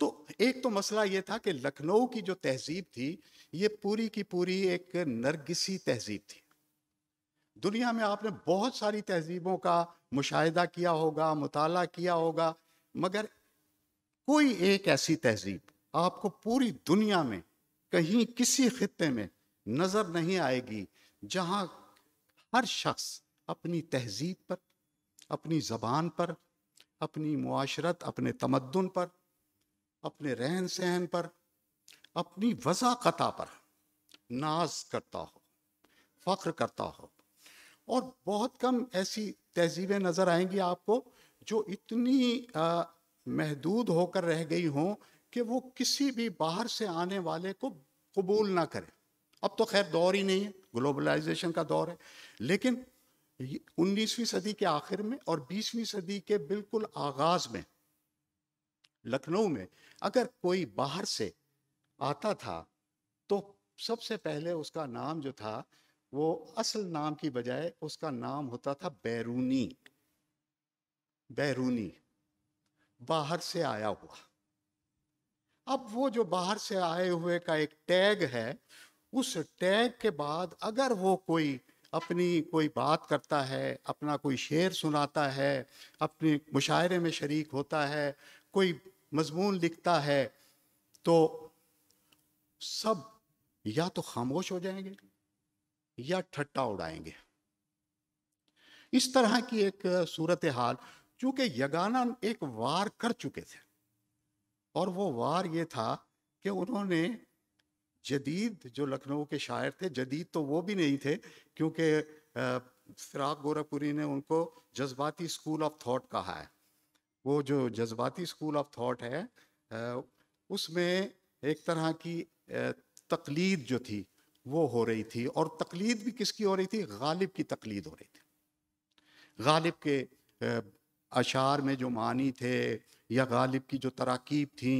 तो एक तो मसला ये था कि लखनऊ की जो तहजीब थी ये पूरी की पूरी एक नरगिसी तहजीब थी दुनिया में आपने बहुत सारी तहजीबों का मुशाहिदा किया होगा मुताला किया होगा मगर कोई एक ऐसी तहजीब आपको पूरी दुनिया में कहीं किसी खत्े में नज़र नहीं आएगी जहाँ हर शख्स अपनी तहजीब पर अपनी ज़बान पर अपनी मुआशरत अपने तमद्दन पर अपने रहन सहन पर अपनी वजाकता पर नाज करता हो फ़ख्र करता हो और बहुत कम ऐसी तहजीबें नज़र आएंगी आपको जो इतनी आ, महदूद होकर रह गई हों कि वो किसी भी बाहर से आने वाले को कबूल ना करें अब तो खैर दौर ही नहीं है ग्लोबलाइजेशन का दौर है लेकिन 19वीं सदी के आखिर में और 20वीं सदी के बिल्कुल आगाज में लखनऊ में अगर कोई बाहर से आता था तो सबसे पहले उसका नाम जो था वो असल नाम की बजाय उसका नाम होता था बैरूनी बैरूनी बाहर से आया हुआ अब वो जो बाहर से आए हुए का एक टैग है उस टैग के बाद अगर वो कोई अपनी कोई बात करता है अपना कोई शेर सुनाता है अपने मुशायरे में शरीक होता है कोई मजमून लिखता है तो सब या तो खामोश हो जाएंगे या ठट्टा उड़ाएंगे इस तरह की एक सूरत हाल चूंकि यगाना एक वार कर चुके थे और वो वार ये था कि उन्होंने जदीद जो लखनऊ के शायर थे जदीद तो वो भी नहीं थे क्योंकि फिराक गोरखपुरी ने उनको जज्बाती स्कूल ऑफ थॉट कहा है वो जो जज्बाती स्कूल ऑफ थॉट है उसमें एक तरह की तकलीद जो थी वो हो रही थी और तकलीद भी किसकी हो रही थी गालिब की तकलीद हो रही थी गालिब के अशार में जो मानी थे या गालिब की जो तराकीब थी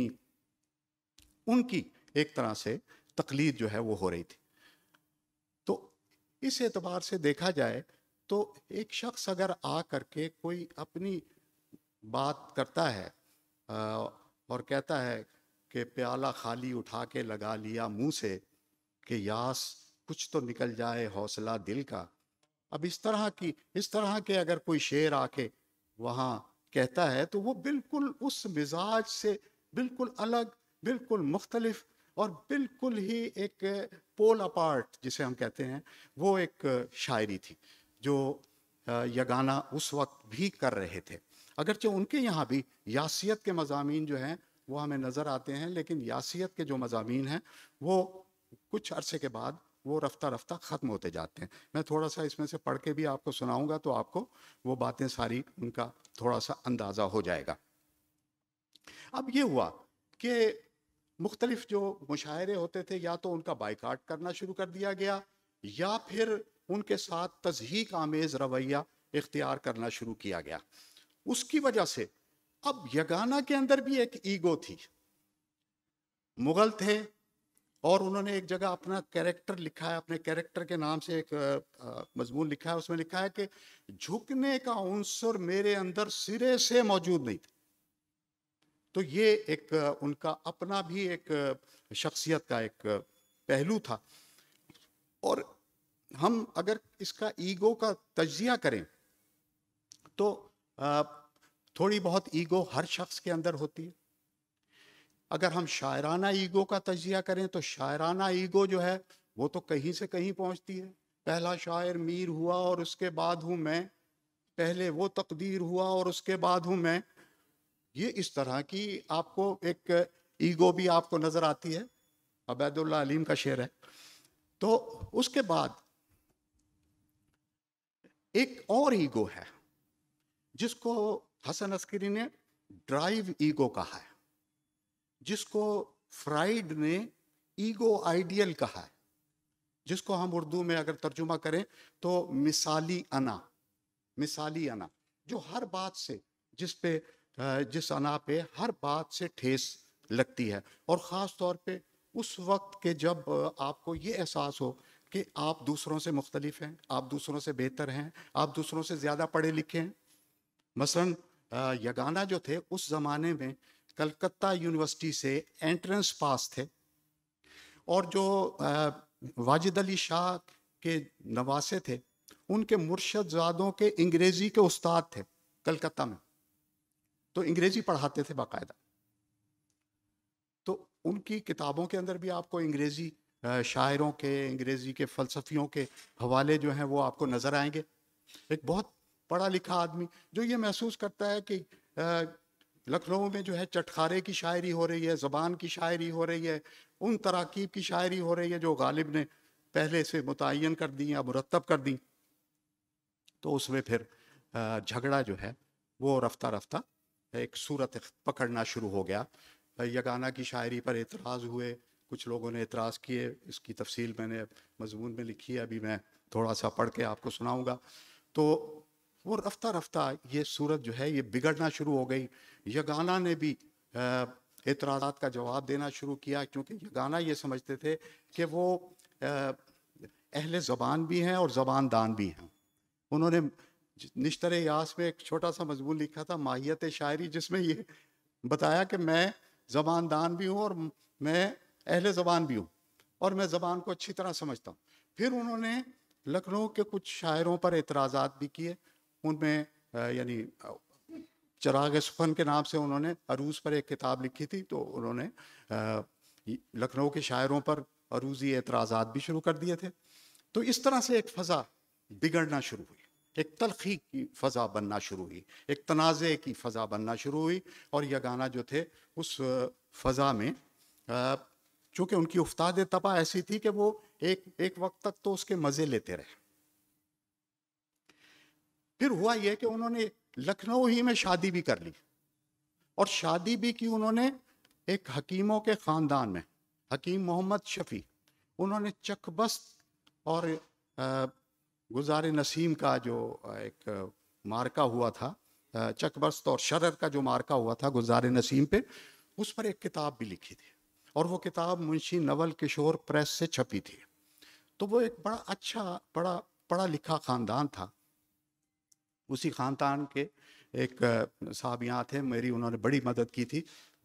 उनकी एक तरह से तकलीद जो है वो हो रही थी तो इस एतबार से देखा जाए तो एक शख्स अगर आ करके कोई अपनी बात करता है और कहता है कि प्याला खाली उठा के लगा लिया मुंह से कि यास कुछ तो निकल जाए हौसला दिल का अब इस तरह की इस तरह के अगर कोई शेर आके वहाँ कहता है तो वो बिल्कुल उस मिजाज से बिल्कुल अलग बिल्कुल मुख्तलफ और बिल्कुल ही एक पोल अपार्ट जिसे हम कहते हैं वो एक शायरी थी जो यगाना उस वक्त भी कर रहे थे अगरचे उनके यहाँ भी यासियत के मजामी जो हैं वो हमें नज़र आते हैं लेकिन यासीत के जो मजामी हैं वो कुछ अरसे के बाद वो रफ्ता रफ्ता ख़त्म होते जाते हैं मैं थोड़ा सा इसमें से पढ़ के भी आपको सुनाऊंगा तो आपको वो बातें सारी उनका थोड़ा सा अंदाज़ा हो जाएगा अब ये हुआ कि मुख्तलिफ जो मुशायरे होते थे या तो उनका बाइकाट करना शुरू कर दिया गया या फिर उनके साथ तजहीक आमेज़ रवैया इख्तियार करना शुरू किया गया उसकी वजह से अब यगाना के अंदर भी एक ईगो थी मुगल थे और उन्होंने एक जगह अपना कैरेक्टर लिखा है अपने कैरेक्टर के नाम से एक मजमून लिखा है उसमें लिखा है कि झुकने का अंसर मेरे अंदर सिरे से मौजूद नहीं था तो ये एक उनका अपना भी एक शख्सियत का एक पहलू था और हम अगर इसका ईगो का तजिया करें तो थोड़ी बहुत ईगो हर शख्स के अंदर होती है अगर हम शायराना ईगो का तजिया करें तो शायराना ईगो जो है वो तो कहीं से कहीं पहुंचती है पहला शायर मीर हुआ और उसके बाद हूँ मैं पहले वो तकदीर हुआ और उसके बाद हूँ मैं ये इस तरह की आपको एक ईगो भी आपको नज़र आती है अबैदुल्ला अलीम का शेर है तो उसके बाद एक और ईगो है जिसको हसन अस्करी ने ड्राइव ईगो कहा है जिसको फ्राइड ने ईगो आइडियल कहा है जिसको हम उर्दू में अगर तर्जुमा करें तो मिसाली अना मिसाली अना जो हर बात से जिस पे जिस अना पे हर बात से ठेस लगती है और ख़ास तौर पे उस वक्त के जब आपको ये एहसास हो कि आप दूसरों से मुख्तलिफ हैं आप दूसरों से बेहतर हैं आप दूसरों से ज़्यादा पढ़े लिखे हैं मसलन यगाना जो थे उस ज़माने में कलकत्ता यूनिवर्सिटी से एंट्रेंस पास थे और जो वाजिद अली शाह के नवासे थे उनके मुर्शदजादों के अंग्रेज़ी के उस्ताद थे कलकत्ता में तो अंग्रेज़ी पढ़ाते थे बाकायदा तो उनकी किताबों के अंदर भी आपको अंग्रेज़ी शायरों के अंग्रेज़ी के फ़लसफ़ियों के हवाले जो हैं वो आपको नज़र आएंगे एक बहुत पढ़ा लिखा आदमी जो ये महसूस करता है कि लखनऊ में जो है चटखारे की शायरी हो रही है ज़बान की शायरी हो रही है उन तराकीब की शायरी हो रही है जो गालिब ने पहले से मुतन कर दी या मुरतब कर दी तो उसमें फिर झगड़ा जो है वो रफ्ता रफ्ता एक सूरत पकड़ना शुरू हो गया यगाना की शायरी पर एतराज़ हुए कुछ लोगों ने एतराज़ किए इसकी तफसील मैंने मजमून में लिखी है अभी मैं थोड़ा सा पढ़ के आपको सुनाऊँगा तो वो रफ्ता रफ्ता ये सूरत जो है ये बिगड़ना शुरू हो गई यगाना ने भी एतराज़ा का जवाब देना शुरू किया क्योंकि यगाना ये समझते थे कि वो अहल ज़बान भी हैं और ज़बान दान भी हैं उन्होंने निश्तर यास में एक छोटा सा मजमून लिखा था माहियत शायरी जिसमें ये बताया कि मैं ज़बान दान भी हूँ और मैं अहल ज़बान भी हूँ और मैं ज़बान को अच्छी तरह समझता हूँ फिर उन्होंने लखनऊ के कुछ शायरों पर एतराज़ात भी किए उनमें यानी चराग सुफन के नाम से उन्होंने अरूज पर एक किताब लिखी थी तो उन्होंने लखनऊ के शायरों पर अरूजी एतराज़ात भी शुरू कर दिए थे तो इस तरह से एक फ़ज़ा बिगड़ना शुरू हुई एक तलखी की फ़ज़ा बनना शुरू हुई एक तनाज़े की फ़ज़ा बनना शुरू हुई और यह गाना जो थे उस फ़ज़ा में चूँकि उनकी उफ्ताद तपा ऐसी थी कि वो एक एक वक्त तक तो उसके मज़े लेते रहे फिर हुआ यह कि उन्होंने लखनऊ ही में शादी भी कर ली और शादी भी की उन्होंने एक हकीमों के ख़ानदान में हकीम मोहम्मद शफ़ी उन्होंने चकबस्त और गुजार नसीम का जो एक मार्का हुआ था चकबस्त और शरर का जो मार्का हुआ था गुजार नसीम पे उस पर एक किताब भी लिखी थी और वो किताब मुंशी नवल किशोर प्रेस से छपी थी तो वो एक बड़ा अच्छा बड़ा पढ़ा लिखा ख़ानदान था उसी ख़ानदान के एक साहब यहाँ थे मेरी उन्होंने बड़ी मदद की थी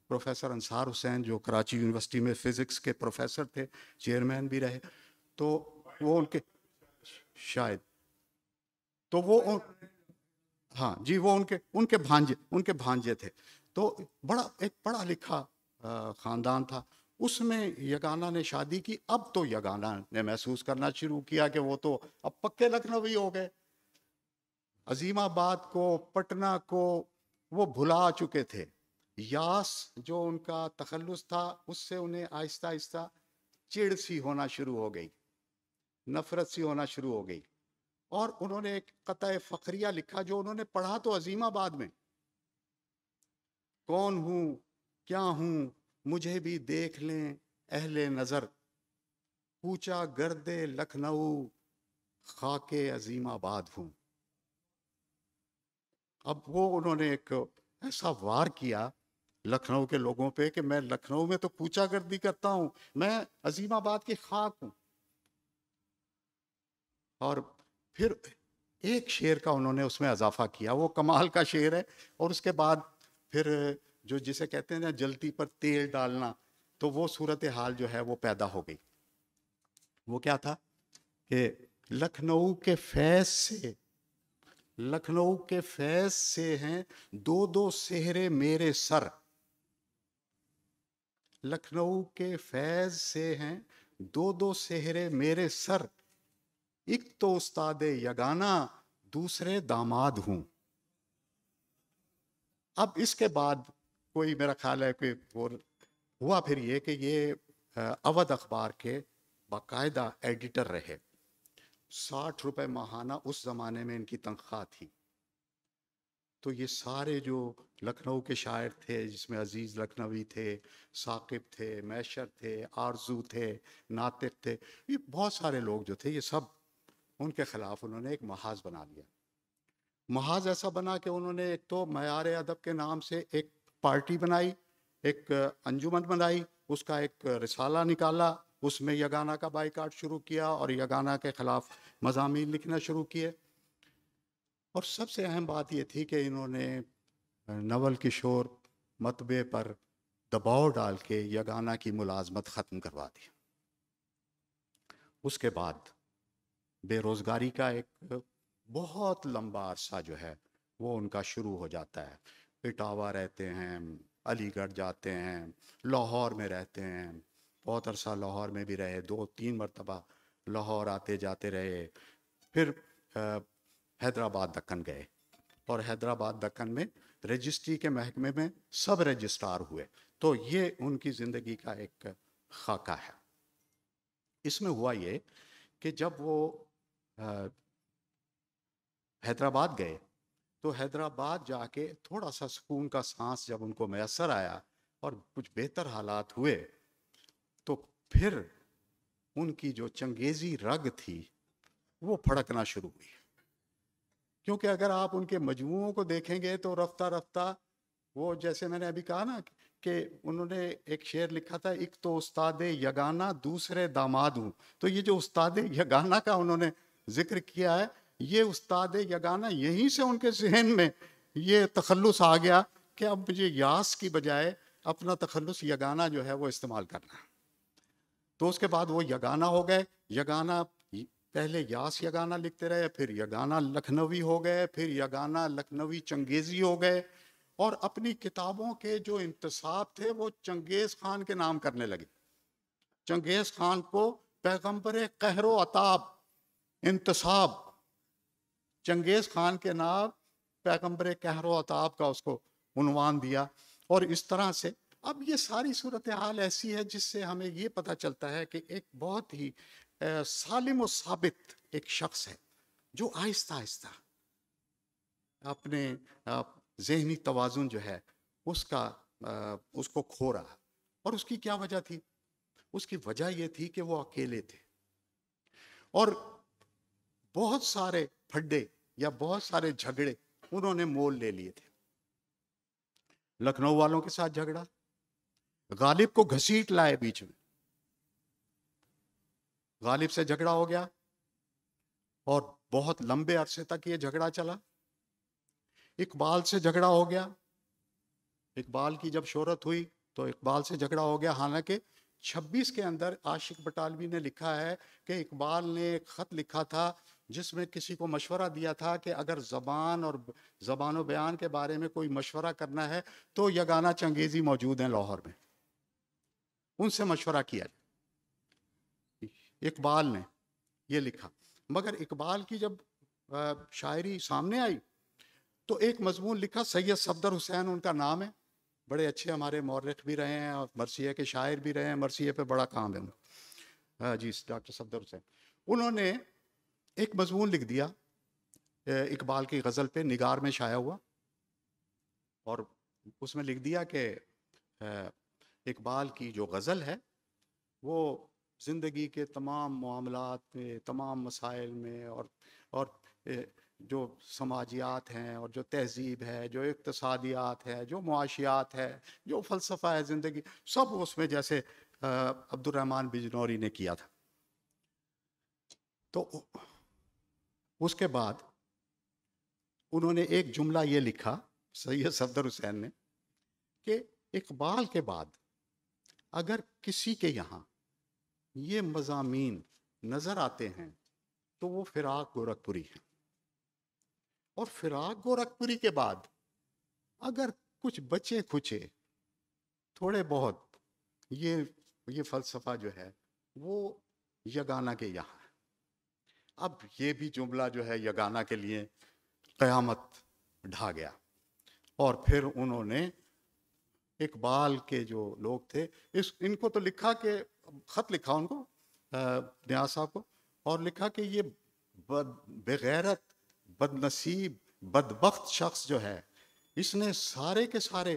प्रोफेसर अंसार हुसैन जो कराची यूनिवर्सिटी में फ़िज़िक्स के प्रोफेसर थे चेयरमैन भी रहे तो वो उनके शायद तो वो उन, हाँ जी वो उनके उनके भांजे उनके भांजे थे तो बड़ा एक पढ़ा लिखा ख़ानदान था उसमें यगाना ने शादी की अब तो यगाना ने महसूस करना शुरू किया कि वो तो अब पक्के लखनवी हो गए अजीमाबाद को पटना को वो भुला चुके थे यास जो उनका तखलस था उससे उन्हें आहिस्ता आहिस्ता चिड़ सी होना शुरू हो गई नफरत सी होना शुरू हो गई और उन्होंने एक कत फ़्रिया लिखा जो उन्होंने पढ़ा तो अजीमाबाद में कौन हूँ क्या हूँ मुझे भी देख लें अहले नज़र पूछा गर्दे लखनऊ खाके अजीमाबाद हूँ अब वो उन्होंने एक ऐसा वार किया लखनऊ के लोगों पे कि मैं लखनऊ में तो पूछा गर्दी करता हूं मैं अजीमाबाद की खाक हूं और फिर एक शेर का उन्होंने उसमें अजाफा किया वो कमाल का शेर है और उसके बाद फिर जो जिसे कहते हैं ना जलती पर तेल डालना तो वो सूरत हाल जो है वो पैदा हो गई वो क्या था कि लखनऊ के फैज से लखनऊ के फैज से हैं दो दो सेहरे मेरे सर लखनऊ के फैज से हैं दो दो सेहरे मेरे सर एक तो उस्ताद यगाना दूसरे दामाद हूं अब इसके बाद कोई मेरा ख्याल है कि और हुआ फिर ये कि ये अवध अखबार के बाकायदा एडिटर रहे साठ रुपए माहाना उस ज़माने में इनकी तनख्वाह थी तो ये सारे जो लखनऊ के शायर थे जिसमें अजीज़ लखनवी थे साकिब थे मैशर थे आरजू थे नातिक थे ये बहुत सारे लोग जो थे ये सब उनके ख़िलाफ़ उन्होंने एक महाज बना लिया महाज ऐसा बना कि उन्होंने एक तो मैार अदब के नाम से एक पार्टी बनाई एक अंजुमन बनाई उसका एक रिसाला निकाला उसमें यगाना का बाइकाट शुरू किया और यगाना के ख़िलाफ़ मजामी लिखना शुरू किए और सबसे अहम बात यह थी कि इन्होंने नवल किशोर मतबे पर दबाव डाल के यगाना की मुलाजमत ख़त्म करवा दी उसके बाद बेरोज़गारी का एक बहुत लंबा अरसा जो है वो उनका शुरू हो जाता है इटावा रहते हैं अलीगढ़ जाते हैं लाहौर में रहते हैं बहुत अरसा लाहौर में भी रहे दो तीन मरतबा लाहौर आते जाते रहे फिर हैदराबाद दक्कन गए और हैदराबाद दक्कन में रजिस्ट्री के महकमे में सब रजिस्ट्रार हुए तो ये उनकी ज़िंदगी का एक खाका है इसमें हुआ ये कि जब वो हैदराबाद गए तो हैदराबाद जाके थोड़ा सा सुकून का सांस जब उनको मैसर आया और कुछ बेहतर हालात हुए फिर उनकी जो चंगेजी रग थी वो फड़कना शुरू हुई क्योंकि अगर आप उनके मजमुओं को देखेंगे तो रफ्ता रफ्ता वो जैसे मैंने अभी कहा ना कि उन्होंने एक शेर लिखा था एक तो उस्ताद यगाना दूसरे दामाद हूँ तो ये जो उस्ताद यगाना का उन्होंने जिक्र किया है ये उस्ताद यगाना यहीं से उनके जहन में ये तखलस आ गया कि अब मुझे यास की बजाय अपना तखलस यगाना जो है वो इस्तेमाल करना है तो उसके बाद वो यगाना हो गए यगाना पहले यास यगाना लिखते रहे फिर यगाना लखनवी हो गए फिर यगाना लखनवी चंगेजी हो गए और अपनी किताबों के जो इंतसाब थे वो चंगेज खान के नाम करने लगे चंगेज खान को पैगम्बर कहरो अताब इंतसाब चंगेज खान के नाम पैगम्बर कहरो अताब का उसको उनवान दिया और इस तरह से अब ये सारी सूरत हाल ऐसी है जिससे हमें ये पता चलता है कि एक बहुत ही सालिम साबित एक शख्स है जो आहिस्ता आहिस्ता अपने जहनी तोज़ुन जो है उसका उसको खो रहा और उसकी क्या वजह थी उसकी वजह यह थी कि वो अकेले थे और बहुत सारे फड्डे या बहुत सारे झगड़े उन्होंने मोल ले लिए थे लखनऊ वालों के साथ झगड़ा गालिब को घसीट लाए बीच में गालिब से झगड़ा हो गया और बहुत लंबे अरसे तक ये झगड़ा चला इकबाल से झगड़ा हो गया इकबाल की जब शोहरत हुई तो इकबाल से झगड़ा हो गया हालांकि 26 के अंदर आशिक बटालवी ने लिखा है कि इकबाल ने एक ख़त लिखा था जिसमें किसी को मशवरा दिया था कि अगर ज़बान और ज़बान बयान के बारे में कोई मशवरा करना है तो यगाना चंगेज़ी मौजूद हैं लाहौर में उनसे मशवरा किया जाए इकबाल ने ये लिखा मगर इकबाल की जब शायरी सामने आई तो एक मजमून लिखा सैयद सफदर हुसैन उनका नाम है बड़े अच्छे हमारे मौरख भी रहे हैं और मरसिया के शायर भी रहे हैं मरसिया पे बड़ा काम है उनका हाँ जी डॉक्टर सफदर हुसैन उन्होंने एक मजमून लिख दिया इकबाल की गज़ल पे निगार में छाया हुआ और उसमें लिख दिया कि इकबाल की जो गज़ल है वो ज़िंदगी के तमाम मामलों में तमाम मसाइल में और और जो समाजियात हैं और जो तहजीब है जो इकतसादियात है जो मुआशियात है जो फ़लसफ़ा है ज़िंदगी सब उसमें जैसे अब्दुलरहमान बिजनौरी ने किया था तो उसके बाद उन्होंने एक जुमला ये लिखा सैयद सफदर हुसैन ने कि इकबाल के बाद अगर किसी के यहाँ ये मजामी नज़र आते हैं तो वो फिराक गोरखपुरी हैं और फिराक गोरखपुरी के बाद अगर कुछ बचे खुचे थोड़े बहुत ये ये फ़लसफ़ा जो है वो यगाना के यहाँ अब ये भी जुमला जो है यगाना के लिए क़यामत ढा गया और फिर उन्होंने इकबाल के जो लोग थे इस इनको तो लिखा के ख़त लिखा उनको न्याज साहब को और लिखा कि ये बद बगैरत बदनसीब बदबخت शख्स जो है इसने सारे के सारे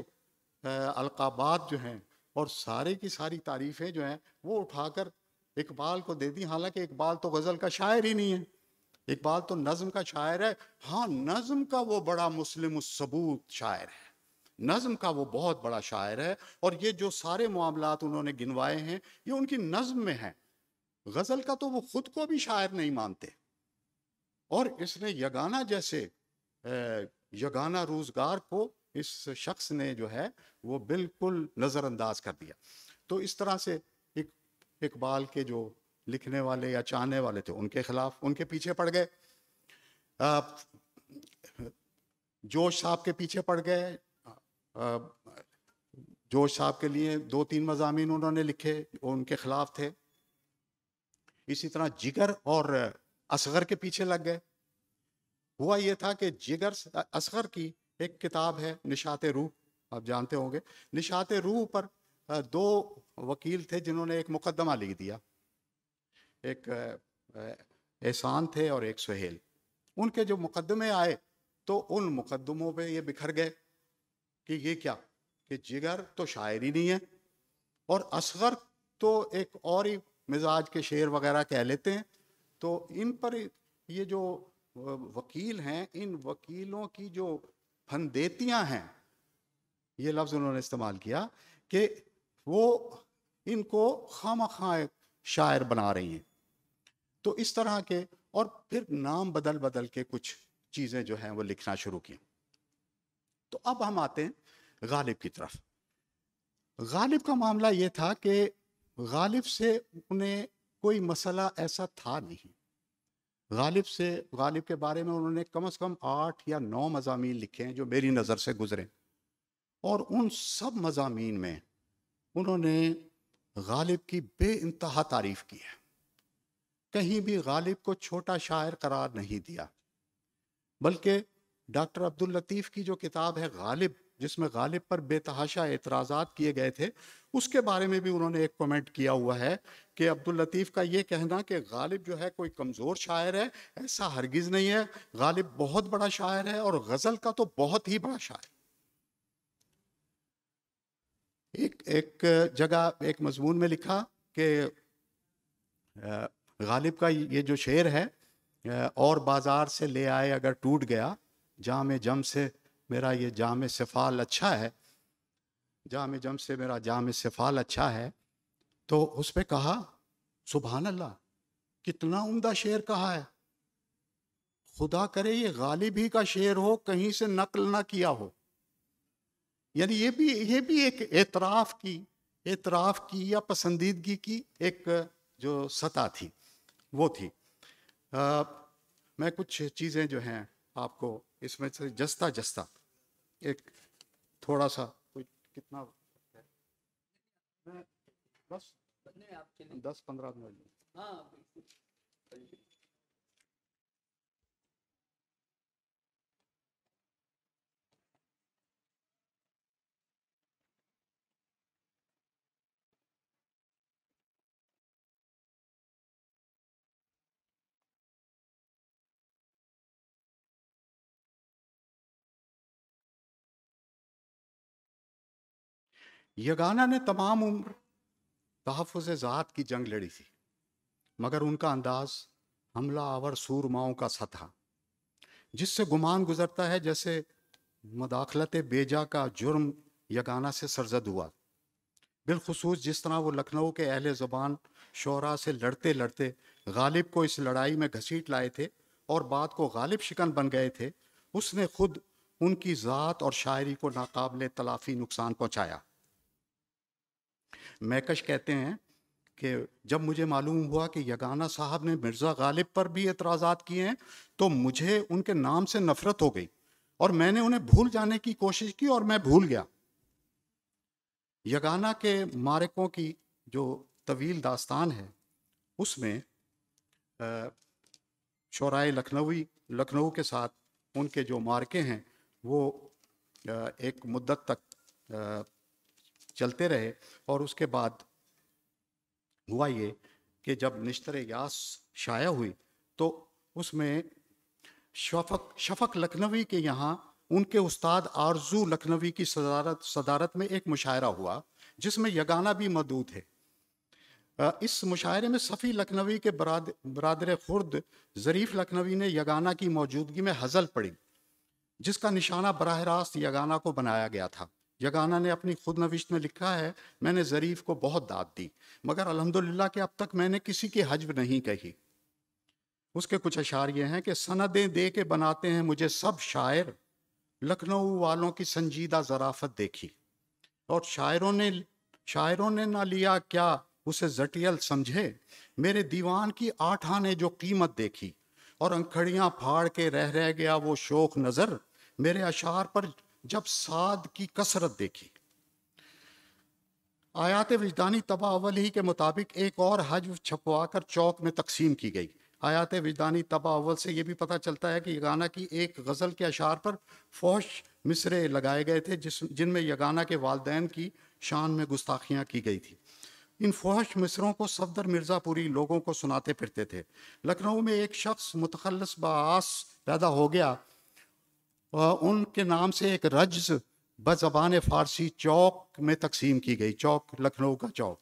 अलकाबात जो हैं और सारे की सारी तारीफ़ें जो हैं वो उठाकर इकबाल को दे दी हालांकि इकबाल तो गज़ल का शायर ही नहीं है इकबाल तो नज़म का शायर है हाँ नज़म का वो बड़ा मुस्लिम सबूत शायर है नज़म का वो बहुत बड़ा शायर है और ये जो सारे मामला उन्होंने गिनवाए हैं ये उनकी नज़म में है गज़ल का तो वो खुद को भी शायर नहीं मानते और इसने यगाना जैसे यगाना रोज़गार को इस शख्स ने जो है वो बिल्कुल नज़रअंदाज कर दिया तो इस तरह से एक इकबाल के जो लिखने वाले या चाहने वाले थे उनके खिलाफ उनके पीछे पड़ गए जोश साहब के पीछे पड़ गए जोश साहब के लिए दो तीन मजामी उन्होंने लिखे वो उनके खिलाफ थे इसी तरह जिगर और असगर के पीछे लग गए हुआ ये था कि जिगर असगर की एक किताब है निशात रूह आप जानते होंगे निशात रूह पर दो वकील थे जिन्होंने एक मुकदमा लिख दिया एक एहसान थे और एक सुहेल उनके जो मुकदमे आए तो उन मुकदमों पे ये बिखर गए कि ये क्या कि जिगर तो शायरी नहीं है और असगर तो एक और ही मिजाज के शेर वगैरह कह लेते हैं तो इन पर ये जो वकील हैं इन वकीलों की जो फंदेतियाँ हैं ये लफ्ज़ उन्होंने इस्तेमाल किया कि वो इनको खाम खां शायर बना रही हैं तो इस तरह के और फिर नाम बदल बदल के कुछ चीज़ें जो हैं वो लिखना शुरू की तो अब हम आते हैं गालिब की तरफ गालिब का मामला ये था कि गालिब से उन्हें कोई मसला ऐसा था नहीं गालिब से गालिब के बारे में उन्होंने कम से कम आठ या नौ मजामी लिखे हैं जो मेरी नज़र से गुजरे और उन सब मजामी में उन्होंने गालिब की बे इंतहा तारीफ़ की है कहीं भी गालिब को छोटा शायर करार नहीं दिया बल्कि डॉक्टर अब्दुल लतीफ़ की जो किताब है गालिब जिसमें गालिब पर बेतहाशा एतराज़ा किए गए थे उसके बारे में भी उन्होंने एक कमेंट किया हुआ है कि अब्दुल लतीफ़ का ये कहना कि गालिब जो है कोई कमज़ोर शायर है ऐसा हरगिज़ नहीं है गालिब बहुत बड़ा शायर है और गज़ल का तो बहुत ही बड़ा शायर एक एक जगह एक मजमून में लिखा कि गालिब का ये जो शेर है और बाज़ार से ले आए अगर टूट गया जाम जम से मेरा ये जाम सफ़ाल अच्छा है जाम जम से मेरा जाम सफ़ाल अच्छा है तो उस पर कहा सुबहान कितना उम्दा शेर कहा है खुदा करे ये गालिब ही का शेर हो कहीं से नकल ना किया हो यानी ये भी ये भी एक एतराफ़ की एतराफ़ की या पसंदीदगी की एक जो सतह थी वो थी आ, मैं कुछ चीज़ें जो हैं आपको इसमें से जस्ता जस्ता एक थोड़ा सा कोई कितना बस दस पंद्रह मिनट हाँ यगाना ने तमाम उम्र तहफ़ ज़ात की जंग लड़ी थी मगर उनका अंदाज हमला आवर सूरमाओं का सा था जिससे गुमान गुजरता है जैसे मदाखलत बेजा का जुर्म यगाना से सरजद हुआ बिलखसूस जिस तरह वो लखनऊ के अहल ज़बान शरा से लड़ते लड़ते गालिब को इस लड़ाई में घसीट लाए थे और बाद को गालिब शिकन बन गए थे उसने खुद उनकी ज़ात और शायरी को नाकाबले तलाफी नुकसान पहुँचाया मैकश कहते हैं कि जब मुझे मालूम हुआ कि यगाना साहब ने मिर्ज़ा गालिब पर भी एतराज़ात किए हैं तो मुझे उनके नाम से नफ़रत हो गई और मैंने उन्हें भूल जाने की कोशिश की और मैं भूल गया यगाना के मारकों की जो तवील दास्तान है उसमें शराय लखनवी लखनऊ के साथ उनके जो मार्के हैं वो एक मुद्दत तक चलते रहे और उसके बाद हुआ ये कि जब निश्तर यास शाया हुई तो उसमें शफक शफक लखनवी के यहाँ उनके उस्ताद आरजू लखनवी की सदारत सदारत में एक मुशायरा हुआ जिसमें यगाना भी मदू थे इस मुशायरे में सफ़ी लखनवी के बराद बरदर खुर्द ज़रीफ़ लखनवी ने यगाना की मौजूदगी में हज़ल पड़ी जिसका निशाना बरह रास्त यगाना को बनाया गया था जगाना ने अपनी खुद नविश में लिखा है मैंने ज़रीफ को बहुत दाद दी मगर अलहमदिल्ला के अब तक मैंने किसी की हजब नहीं कही उसके कुछ अशार ये हैं कि सनदें दे के बनाते हैं मुझे सब शायर लखनऊ वालों की संजीदा ज़राफत देखी और शायरों ने शायरों ने ना लिया क्या उसे जटियल समझे मेरे दीवान की आठा ने जो कीमत देखी और अंखड़ियाँ फाड़ के रह रह गया वो शोक नज़र मेरे अशार पर जब साध की कसरत देखी आयात विजदानी तबा अवल ही के मुताबिक एक और हज छपवाकर चौक में तकसीम की गई आयात वजदानी तबा अवल से यह भी पता चलता है कि यगाना की एक गज़ल के अशार पर फौश मिसरे लगाए गए थे जिस जिनमें यगाना के वालदेन की शान में गुस्ताखियाँ की गई थी इन फहश मिसरों को सफदर मिर्ज़ापुरी लोगों को सुनाते फिरते थे लखनऊ में एक शख्स मुतखलस बास पैदा हो गया उनके नाम से एक रज्ज बजबान फारसी चौक में तकसीम की गई चौक लखनऊ का चौक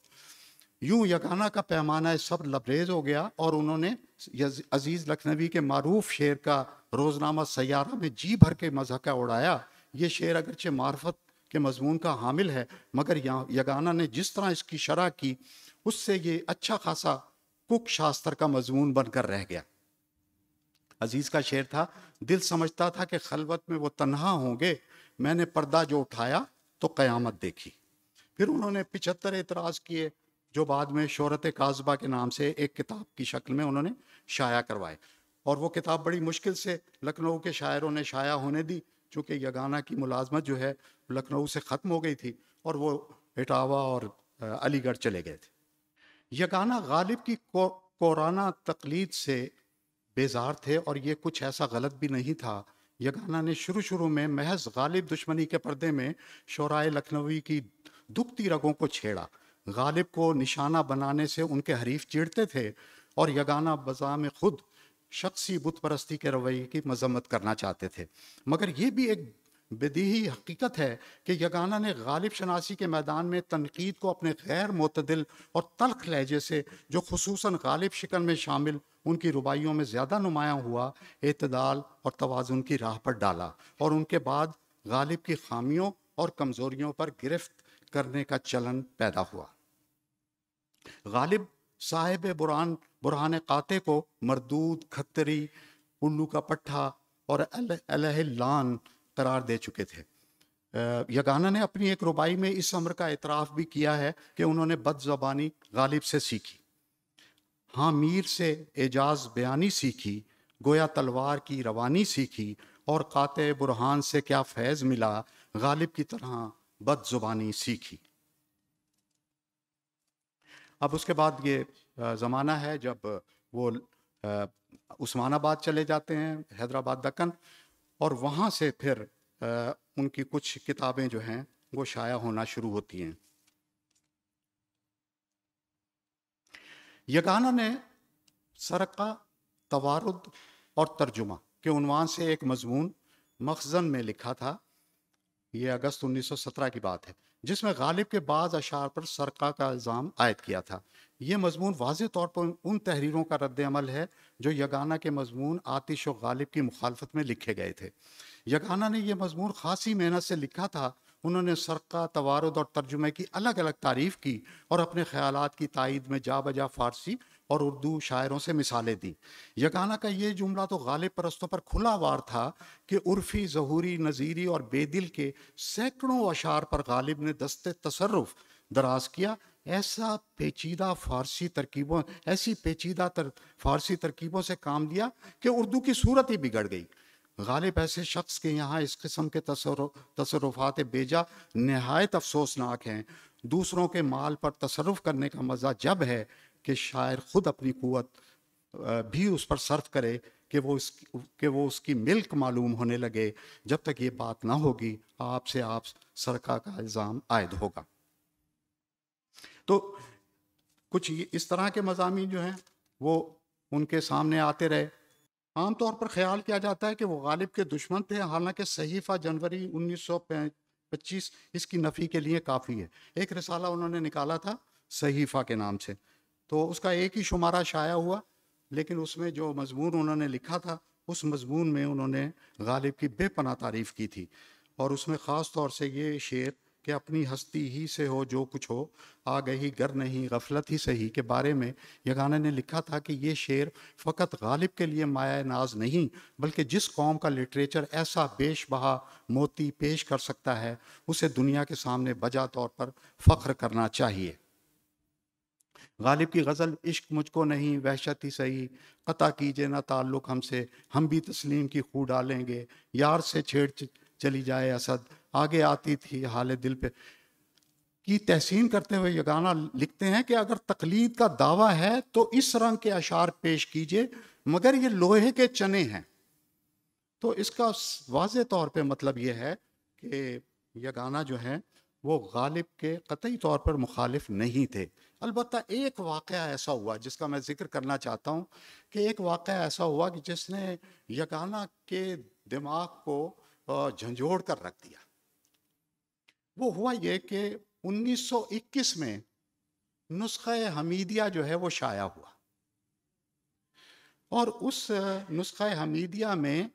यूं यगाना का पैमाना है सब लबरेज हो गया और उन्होंने अजीज़ लखनवी के मरूफ शेर का रोज़नामा सयारा में जी भर के मजहका उड़ाया ये शेर अगरचे मार्फत के मजमून का हामिल है मगर यगाना ने जिस तरह इसकी शरह की उससे ये अच्छा खासा कुक शास्त्र का मजमून बनकर रह गया अजीज़ का शेर था दिल समझता था कि खलबत में वो तन्हा होंगे मैंने पर्दा जो उठाया तो क़यामत देखी फिर उन्होंने पिछहत्तर एतराज़ किए जो बाद में शहरत काजबा के नाम से एक किताब की शक्ल में उन्होंने शाया करवाए और वो किताब बड़ी मुश्किल से लखनऊ के शायरों ने शाया होने दी चूँकि यगाना की मुलाजमत जो है लखनऊ से ख़त्म हो गई थी और वो इटावा और अलीगढ़ चले गए थे यगाना गालिब की कोराना तकलीद से बेजार थे और ये कुछ ऐसा गलत भी नहीं था यगाना ने शुरू शुरू में महज गालिब दुश्मनी के पर्दे में शराय लखनवी की दुखती रगों को छेड़ा गालिब को निशाना बनाने से उनके हरीफ चिड़ते थे और यगाना बजा में खुद शख्सी बुतपरस्ती के रवैये की मजम्मत करना चाहते थे मगर ये भी एक बदही हकीकत है कि यगाना ने गालिब शनासी के मैदान में तनकीद को अपने गैर मतदिल और तलख लहजे से जो खसूस गालिब शिकन में शामिल उनकी रुबाइयों में ज़्यादा नुमाया हुआ अतदाल और तोज़ुन की राह पर डाला और उनके बाद गालिब की खामियों और कमज़ोरियों पर गिरफ्त करने का चलन पैदा हुआ गालिब साहिब बुरान बुरहान काते को मरदूद खतरी उल्लू का पट्ठा और लान करार दे चुके थे यगाना ने अपनी एक रुबाई में इस अमर का एतराफ़ भी किया है कि उन्होंने बदज़बानी गालिब से सीखी हाँ मीर से एजाज बयानी सीखी गोया तलवार की रवानी सीखी और कात बुरहान से क्या फैज़ मिला गालिब की तरह बद जुबानी सीखी अब उसके बाद ये ज़माना है जब वो उस्मानाबाद चले जाते हैं हैदराबाद दक्कन और वहाँ से फिर उनकी कुछ किताबें जो हैं वो शाया होना शुरू होती हैं यगाना ने सरका तवारुद और तर्जुमा के उनवान से एक मजमून मखजन में लिखा था ये अगस्त 1917 की बात है जिसमें गालिब के बाद अशार पर सरका का इल्ज़ाम आयद किया था ये मजमून वाज तौर पर उन तहरीरों का रद्द अमल है जो यगाना के मजमून आतिश व गालिब की मुखालफत में लिखे गए थे यगाना ने यह मजमून खासी मेहनत से लिखा था उन्होंने सरका तवारद और तर्जुमे की अलग अलग तारीफ़ की और अपने ख्याल की तइद में जा बजा फ़ारसी और उर्दू शायरों से मिसालें दी यगाना का ये जुमला तो गालिब परस्तों पर खुला वार था कि उर्फ़ी जहूरी नज़ीरी और बेदिल के सैकड़ों अशार पर गालिब ने दस्त तसरफ दराज किया ऐसा पेचीदा फ़ारसी तरकीबों ऐसी पेचीदा तर, फ़ारसी तरकीबों से काम लिया कि उर्दू की सूरत ही बिगड़ गई गालिब ऐसे शख्स के यहाँ इस किस्म के तसरुफात बेजा नहायत अफसोसनाक हैं दूसरों के माल पर तसरफ करने का मज़ा जब है कि शायर ख़ुद अपनी क़ुत भी उस पर सर्फ करे कि वो इस कि वो उसकी मिल्क मालूम होने लगे जब तक ये बात ना होगी आपसे आप सरका का इल्ज़ाम आयद होगा तो कुछ इस तरह के मजामी जो हैं वो उनके सामने आते रहे आमतौर पर ख्याल किया जाता है कि वो गालिब के दुश्मन थे हालांकि सहीफा जनवरी 1925 इसकी नफ़ी के लिए काफ़ी है एक रिसाला उन्होंने निकाला था सहीफा के नाम से तो उसका एक ही शुमारा शाया हुआ लेकिन उसमें जो मजमून उन्होंने लिखा था उस मजमून में उन्होंने गालिब की बेपना तारीफ़ की थी और उसमें ख़ास तौर से ये शेर कि अपनी हस्ती ही से हो जो कुछ हो आ गई गर नहीं गफलत ही सही के बारे में यगाना ने लिखा था कि ये शेर फ़कत गालिब के लिए माया नाज नहीं बल्कि जिस कौम का लिटरेचर ऐसा बेश बहा मोती पेश कर सकता है उसे दुनिया के सामने बजा तौर पर फ़ख्र करना चाहिए गालिब की गज़ल इश्क मुझको नहीं वहशत ही सही कता कीजिए ना ताल्लुक़ हमसे हम भी तस्लीम की खू डालेंगे यार से छेड़ चली जाए असद आगे आती थी हाल दिल पे की तहसीन करते हुए ये गाना लिखते हैं कि अगर तकलीद का दावा है तो इस रंग के अशार पेश कीजिए मगर ये लोहे के चने हैं तो इसका वाज तौर पे मतलब ये है कि यह गाना जो है वो गालिब के कतई तौर पर मुखालिफ नहीं थे अलबत् एक वाक़ ऐसा हुआ जिसका मैं जिक्र करना चाहता हूँ कि एक वाक़ ऐसा हुआ कि जिसने यह गाना के दिमाग को झंझोड़ कर रख दिया वो हुआ ये कि 1921 में नुस्ख़े हमीदिया जो है वो शाया हुआ और उस नुस्ख़े हमीदिया में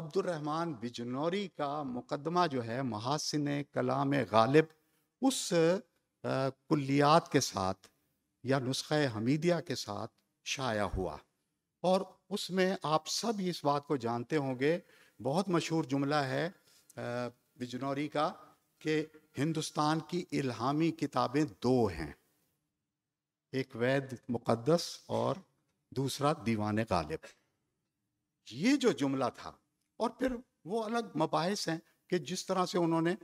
अब्दुलरहमान बिजनौरी का मुकदमा जो है महासिन कलाम गालिब उस कुलियात के साथ या नुस्ख़े हमीदिया के साथ शाया हुआ और उसमें आप सब इस बात को जानते होंगे बहुत मशहूर जुमला है बिजनौरी का कि हिंदुस्तान की इल्हामी किताबें दो हैं एक वैद मुकद्दस और दूसरा दीवान गालिब ये जो जुमला था और फिर वो अलग मबास हैं कि जिस तरह से उन्होंने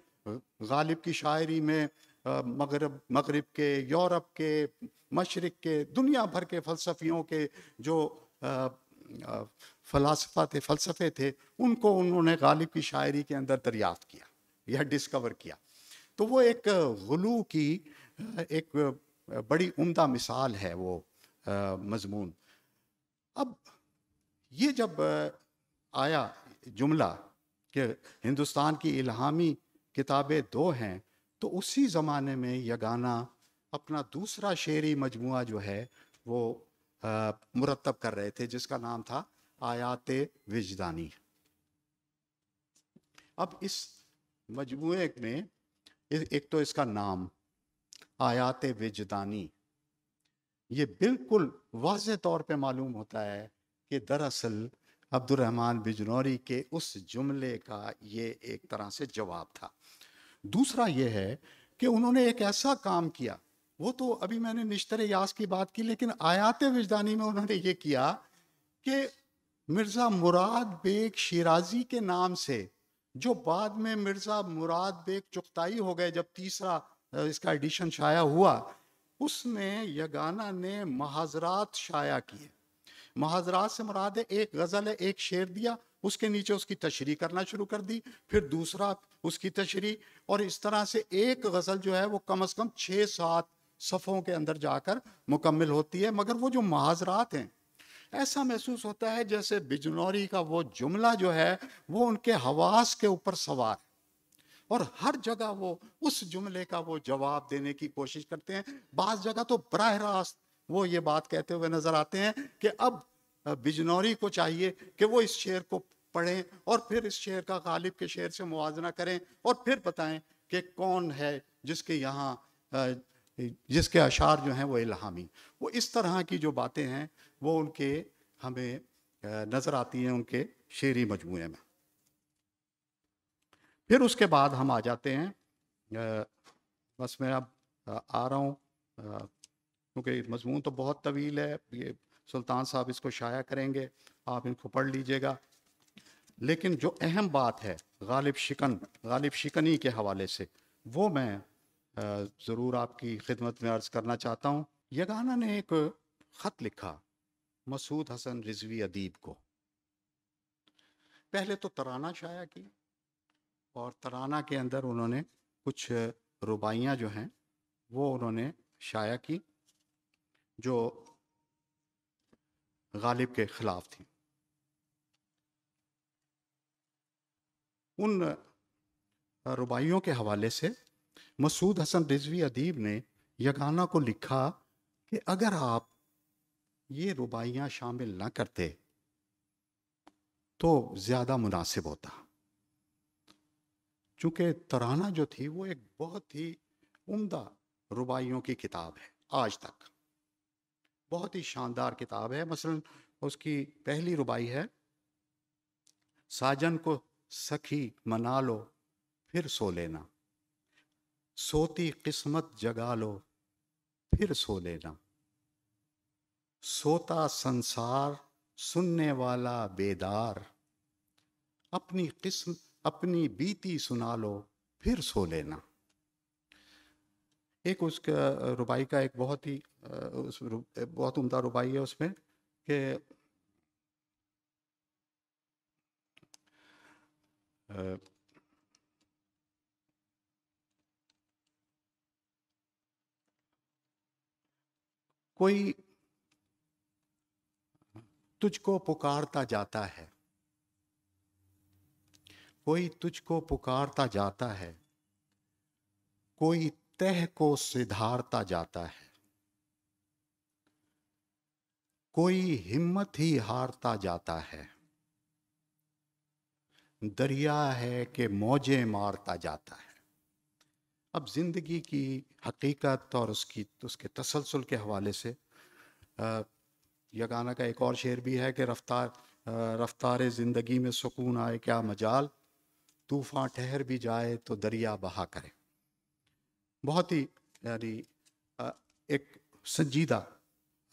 गालिब की शायरी में मगरब मगरब के यूरोप के मशरक़ के दुनिया भर के फ़लसफ़ियों के जो आ, आ, फलासफा थे फलसफे थे उनको उन्होंने गालिब की शायरी के अंदर दरियाफ्त किया या डिस्कवर किया तो वो एक गलू की एक बड़ी उम्दा मिसाल है वो मजमून अब ये जब आया जुमला कि हिंदुस्तान की इलाहामी किताबें दो हैं तो उसी ज़माने में यह गाना अपना दूसरा शेरी मजमु जो है वो मुरतब कर रहे थे जिसका नाम था आयात विजदानी अब इस मजमू में एक तो इसका नाम आयात विजदानी ये बिल्कुल वाज तौर पे मालूम होता है कि दरअसल अब्दुलरहमान बिजनौरी के उस जुमले का ये एक तरह से जवाब था दूसरा ये है कि उन्होंने एक ऐसा काम किया वो तो अभी मैंने निश्तर यास की बात की लेकिन आयात विजदानी में उन्होंने ये किया कि मिर्ज़ा मुराद बेग शिराजी के नाम से जो बाद में मिर्ज़ा मुराद बेग चुगताई हो गए जब तीसरा इसका एडिशन शाया हुआ उसमें यगाना ने महाजरात शाया किए महाजरात से मुराद है एक गज़ल है एक शेर दिया उसके नीचे उसकी तशरी करना शुरू कर दी फिर दूसरा उसकी तशरी और इस तरह से एक गज़ल जो है वो कम अज़ कम छः सात सफ़ों के अंदर जाकर मुकम्मल होती है मगर वो जो महाजरात हैं ऐसा महसूस होता है जैसे बिजनौरी का वो जुमला जो है वो उनके हवास के ऊपर सवार है और हर जगह वो उस जुमले का वो जवाब देने की कोशिश करते हैं बाज जगह तो बरह रास्त वो ये बात कहते हुए नजर आते हैं कि अब बिजनौरी को चाहिए कि वो इस शेर को पढ़ें और फिर इस शेर का गालिब के शेर से मुवजना करें और फिर बताएं कि कौन है जिसके यहाँ जिसके अशार जो हैं वो इलाहामी वो इस तरह की जो बातें हैं वो उनके हमें नज़र आती हैं उनके शेरी मजमू में फिर उसके बाद हम आ जाते हैं बस मैं अब आ रहा हूँ क्योंकि मजमून तो बहुत तवील है ये सुल्तान साहब इसको शाया करेंगे आप इनको पढ़ लीजिएगा लेकिन जो अहम बात है गालिब शिकन गालिब शिकनी के हवाले से वो मैं ज़रूर आपकी खिदमत में अर्ज़ करना चाहता हूँ यगाना ने एक ख़त लिखा मसूद हसन रिजवी अदीब को पहले तो तराना शाया की और तराना के अंदर उन्होंने कुछ रुबाइयाँ जो हैं वो उन्होंने शाया की जो गालिब के ख़िलाफ़ थी उन रुबाइयों के हवाले से मसूद हसन रिजवी अदीब ने यगाना को लिखा कि अगर आप ये रुबाइयाँ शामिल ना करते तो ज़्यादा मुनासिब होता चूँकि तराना जो थी वो एक बहुत ही उम्दा रुबाइयों की किताब है आज तक बहुत ही शानदार किताब है मसलन उसकी पहली रुबाई है साजन को सखी मना लो फिर सो लेना सोती किस्मत जगा लो फिर सो लेना सोता संसार सुनने वाला बेदार अपनी किस्म अपनी बीती सुना लो फिर सो लेना एक उसका रुबाई का एक बहुत ही उस बहुत उम्दा रुबाई है उसमें कि कोई तुझको पुकारता जाता है कोई तुझको पुकारता जाता है कोई तह को सिधारता जाता है कोई हिम्मत ही हारता जाता है दरिया है कि मौजे मारता जाता है अब ज़िंदगी की हकीकत और उसकी उसके तसलसल के हवाले से यह गाना का एक और शेर भी है कि रफ्तार रफ्तार ज़िंदगी में सुकून आए क्या मजाल तूफ़ान ठहर भी जाए तो दरिया बहा करे बहुत ही यानी एक संजीदा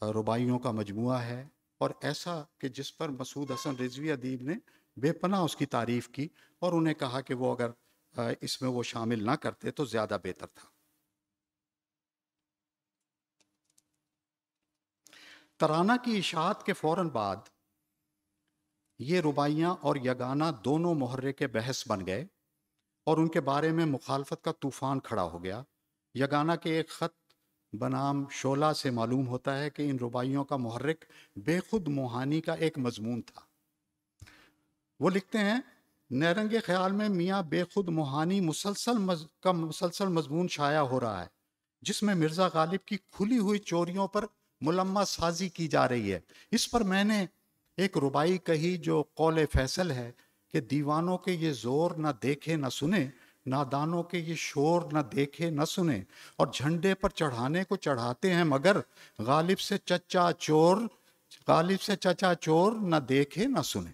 रुबाइयों का मजमू है और ऐसा कि जिस पर मसूद हसन रिजवी अदीब ने बेपना उसकी तारीफ़ की और उन्हें कहा कि वो अगर इसमें वो शामिल ना करते तो ज़्यादा बेहतर था तराना की इशात के फौरन बाद ये रुबाइयाँ और यगाना दोनों मुहर्रे के बहस बन गए और उनके बारे में मुखालफत का तूफ़ान खड़ा हो गया यगाना के एक ख़त बनाम शोला से मालूम होता है कि इन रुबाइयों का मोहर्रिक बेखुद मोहानी का एक मजमून था वो लिखते हैं नरंग ख्याल में मियाँ बेखुद मोहानी मुसलसल मज, का मुसलसल मजमून शाया हो रहा है जिसमें मिर्ज़ा गालिब की खुली हुई चोरियों पर मुलम्मा साजी की जा रही है इस पर मैंने एक रुबाई कही जो कौल फैसल है कि दीवानों के ये ज़ोर ना देखे ना सुने नादानों के ये शोर न देखे न सुने और झंडे पर चढ़ाने को चढ़ाते हैं मगर गालिब से चचा चोर गालिब से चचा चोर न देखे ना सुने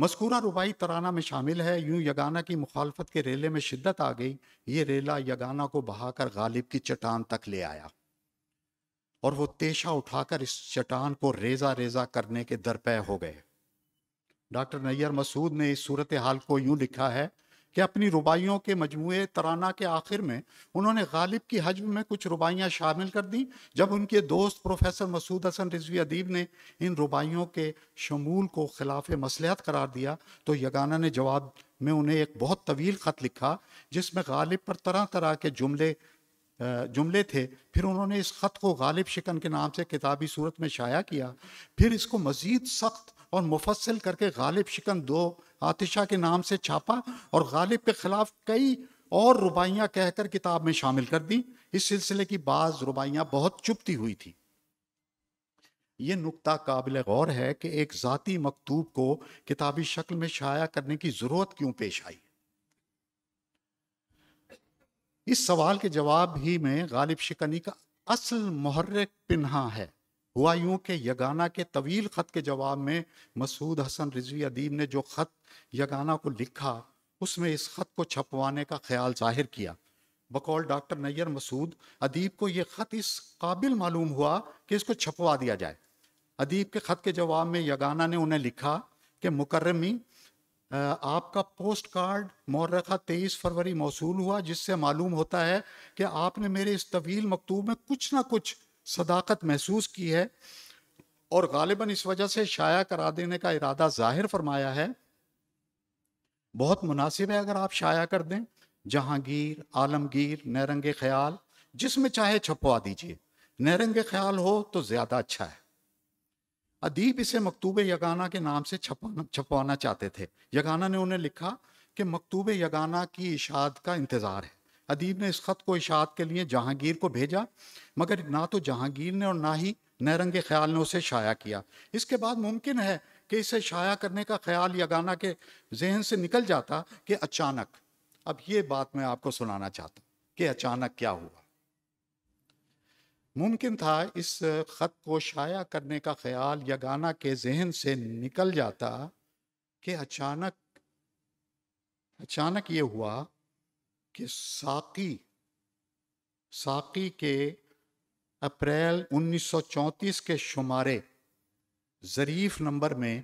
मस्कूरा रुबाई तराना में शामिल है यूं यगाना की मुखालफत के रेले में शिद्दत आ गई ये रेला यगाना को बहाकर गालिब की चट्टान तक ले आया और वो तेशा उठाकर इस चट्टान को रेजा रेजा करने के दरपय हो गए डॉक्टर नैयर मसूद ने इस सूरत हाल को यूं लिखा है कि अपनी रुबाइयों के मजमू तराना के आखिर में उन्होंने गालिब की हजम में कुछ रुबाइयाँ शामिल कर दी जब उनके दोस्त प्रोफेसर मसूद हसन रिजवी अदीब ने इन रुबाइयों के शमूल को खिलाफ मसलहत करार दिया तो यगाना ने जवाब में उन्हें एक बहुत तवील ख़त लिखा जिसमें गालिब पर तरह तरह के जुमले जुमले थे फिर उन्होंने इस ख़त को गालिब शिकन के नाम से किताबी सूरत में शाया किया फिर इसको मज़ीद सख्त और मुफसल करके गालिब शिकन दो आतिशा के नाम से छापा और गालिब के खिलाफ कई और रुबाइयाँ कहकर किताब में शामिल कर दी इस सिलसिले की बाज रुबाइयाँ बहुत चुपती हुई थी ये नुकता काबिल गौर है कि एक ज़ाती मकतूब को किताबी शक्ल में शाया करने की ज़रूरत क्यों पेश आई इस सवाल के जवाब ही में गालिब शिकनी का असल मुहर्रिक पिन्हा है हुआ यूं कि यगाना के तवील ख़त के जवाब में मसूद हसन रिजवी अदीब ने जो ख़त यगाना को लिखा उसमें इस ख़त को छपवाने का ख्याल जाहिर किया बकौल डॉक्टर नैयर मसूद अदीब को यह ख़त इस काबिल मालूम हुआ कि इसको छपवा दिया जाए अदीब के ख़त के जवाब में यगाना ने उन्हें लिखा कि मुकर्रमी आपका पोस्ट कार्ड मौरखा तेईस फरवरी मौसू हुआ जिससे मालूम होता है कि आपने मेरे इस तवील मकतूब में कुछ ना कुछ सदाकत महसूस की है और गालिबा इस वजह से शाया करा देने का इरादा ज़ाहिर फरमाया है बहुत मुनासिब है अगर आप शाया कर दें जहांगीर आलमगीर नरंग ख्याल जिसमें चाहे छपवा दीजिए नरंग ख्याल हो तो ज़्यादा अच्छा है अदीब इसे मकतूब यगाना के नाम से छपाना छपवाना चाहते थे यगाना ने उन्हें लिखा कि मकतूब यगाना की इशाद का इंतज़ार है अदीब ने इस ख़त को इशात के लिए जहांगीर को भेजा मगर ना तो जहांगीर ने और ना ही नरंग ख्याल ने उसे शाया किया इसके बाद मुमकिन है कि इसे शाया करने का ख्याल या गाना के जहन से निकल जाता कि अचानक अब ये बात मैं आपको सुनाना चाहता कि अचानक क्या हुआ मुमकिन था इस ख़त को शाया करने का ख्याल या गाना के जहन से निकल जाता कि अचानक अचानक ये हुआ कि साकी साकी के अप्रैल 1934 के शुमारे ज़रीफ नंबर में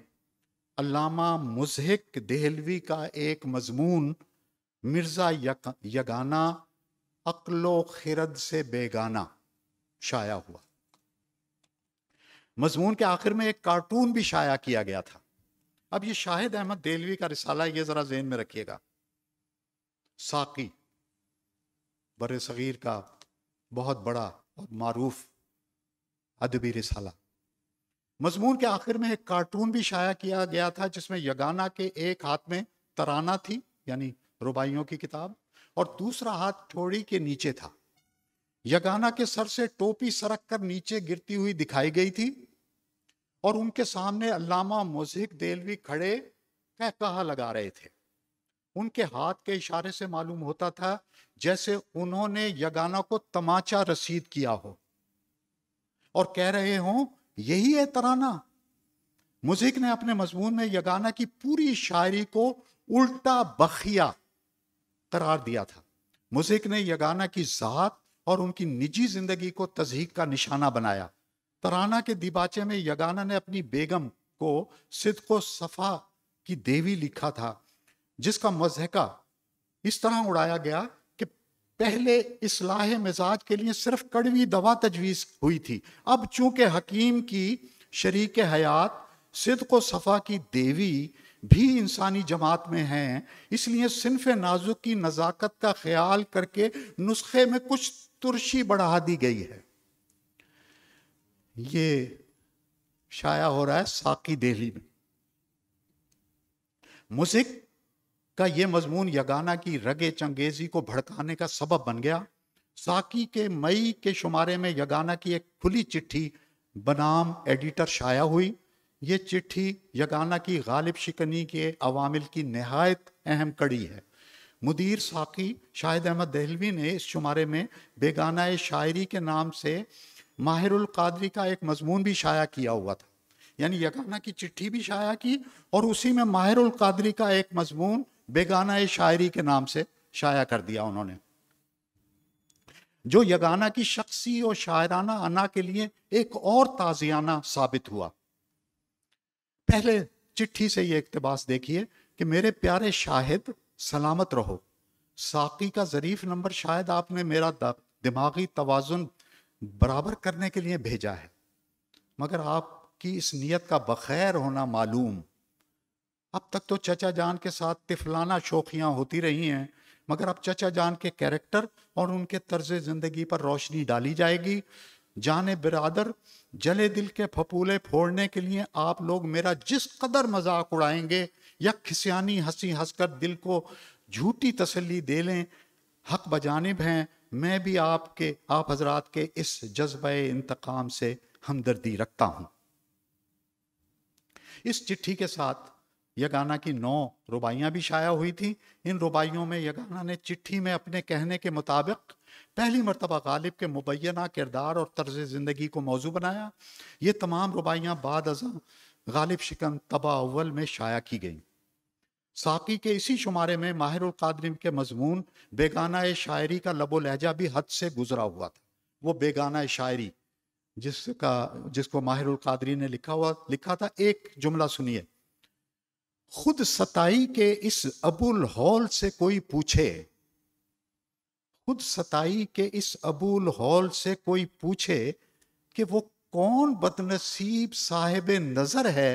अल्लामा मुजहक देहलवी का एक मजमून मिर्ज़ा यगाना अकलो खिरद से बेगाना शाया हुआ मजमून के आखिर में एक कार्टून भी शाया किया गया था अब ये शाहिद अहमद दहलवी का रिसाला ये ज़रा जेन में रखिएगा साकी बर सग़ीर का बहुत बड़ा और मरूफ अदबी रिसाला मजमून के आखिर में एक कार्टून भी शाया किया गया था जिसमें यगाना के एक हाथ में तराना थी यानी रुबाइयों की किताब और दूसरा हाथ ठोड़ी के नीचे था यगाना के सर से टोपी सरक कर नीचे गिरती हुई दिखाई गई थी और उनके सामने अल्लामा मोजिक देलवी खड़े कह कहा लगा रहे थे उनके हाथ के इशारे से मालूम होता था जैसे उन्होंने यगाना को तमाचा रसीद किया हो और कह रहे हो यही है तराना मुजिक ने अपने मजमून में यगाना की पूरी शायरी को उल्टा बखिया करार दिया था मुजिक ने यगाना की ज़ात और उनकी निजी जिंदगी को तजहीक का निशाना बनाया तराना के दिबाचे में यगाना ने अपनी बेगम को सिद्को सफ़ा की देवी लिखा था जिसका मजहका इस तरह उड़ाया गया पहले इसलाह मिजाज के लिए सिर्फ कड़वी दवा तजवीज़ हुई थी अब चूंकि हकीम की शरीक हयात सिद को सफ़ा की देवी भी इंसानी जमात में हैं इसलिए सिनफ नाजुक की नज़ाकत का ख्याल करके नुस्खे में कुछ तुरशी बढ़ा दी गई है ये शाया हो रहा है साकी देहली में मुजिक का ये मजमून यगाना की रगे चंगेजी को भड़काने का सबब बन गया साकी के मई के शुमारे में यगाना की एक खुली चिट्ठी बनाम एडिटर शाया हुई ये चिट्ठी यगाना की गालिब शिकनी के अवामिल की नहायत अहम कड़ी है मुदीर साकी शाहिद अहमद दहलवी ने इस शुमारे में बेगाना शायरी के नाम से माहिरुल कादरी का एक मजमून भी शाया किया हुआ था यानी यगाना की चिट्ठी भी शाया की और उसी में माहिरुल कादरी का एक मजमून बेगाना शायरी के नाम से शाया कर दिया उन्होंने जो यगाना की शख्सी और शायराना अना के लिए एक और ताजियाना साबित हुआ पहले चिट्ठी से ये इकतबास देखिए कि मेरे प्यारे शाहिद सलामत रहो साकी का ज़रीफ नंबर शायद आपने मेरा दिमागी तोज़ुन बराबर करने के लिए भेजा है मगर आपकी इस नीयत का बखैर होना मालूम अब तक तो चचा जान के साथ तिफलाना शोखियाँ होती रही हैं मगर अब चचा जान के कैरेक्टर और उनके तर्ज ज़िंदगी पर रोशनी डाली जाएगी जाने बिरादर जले दिल के फपूले फोड़ने के लिए आप लोग मेरा जिस कदर मजाक उड़ाएंगे या खिसियानी हंसी हंसकर दिल को झूठी तसल्ली दे लें हक बजानब हैं मैं भी आपके आप हजरात के इस जज्ब इंतकाम से हमदर्दी रखता हूँ इस चिट्ठी के साथ यह गाना की नौ रुबाइयाँ भी शाया हुई थी इन रुबाइयों में यह गाना ने चिट्ठी में अपने कहने के मुताबिक पहली मरतबा गालिब के मुबैना किरदार और तर्ज ज़िंदगी को मौजू बनाया ये तमाम रुबाइयाँ बाद अजम गालिब शिकन तबा अव्वल में शाया की गई साकी के इसी शुमारे में माहिर कादरिम के मजमून बेगाना शायरी का लबो लहजा भी हद से गुजरा हुआ था वो बेगाना शायरी जिसका जिसको माहिर कादरी ने लिखा हुआ लिखा था एक जुमला सुनिए खुद सताई के इस अबुल हॉल से कोई पूछे खुद सताई के इस अबुल हॉल से कोई पूछे कि वो कौन बदनसीब साहेब नज़र है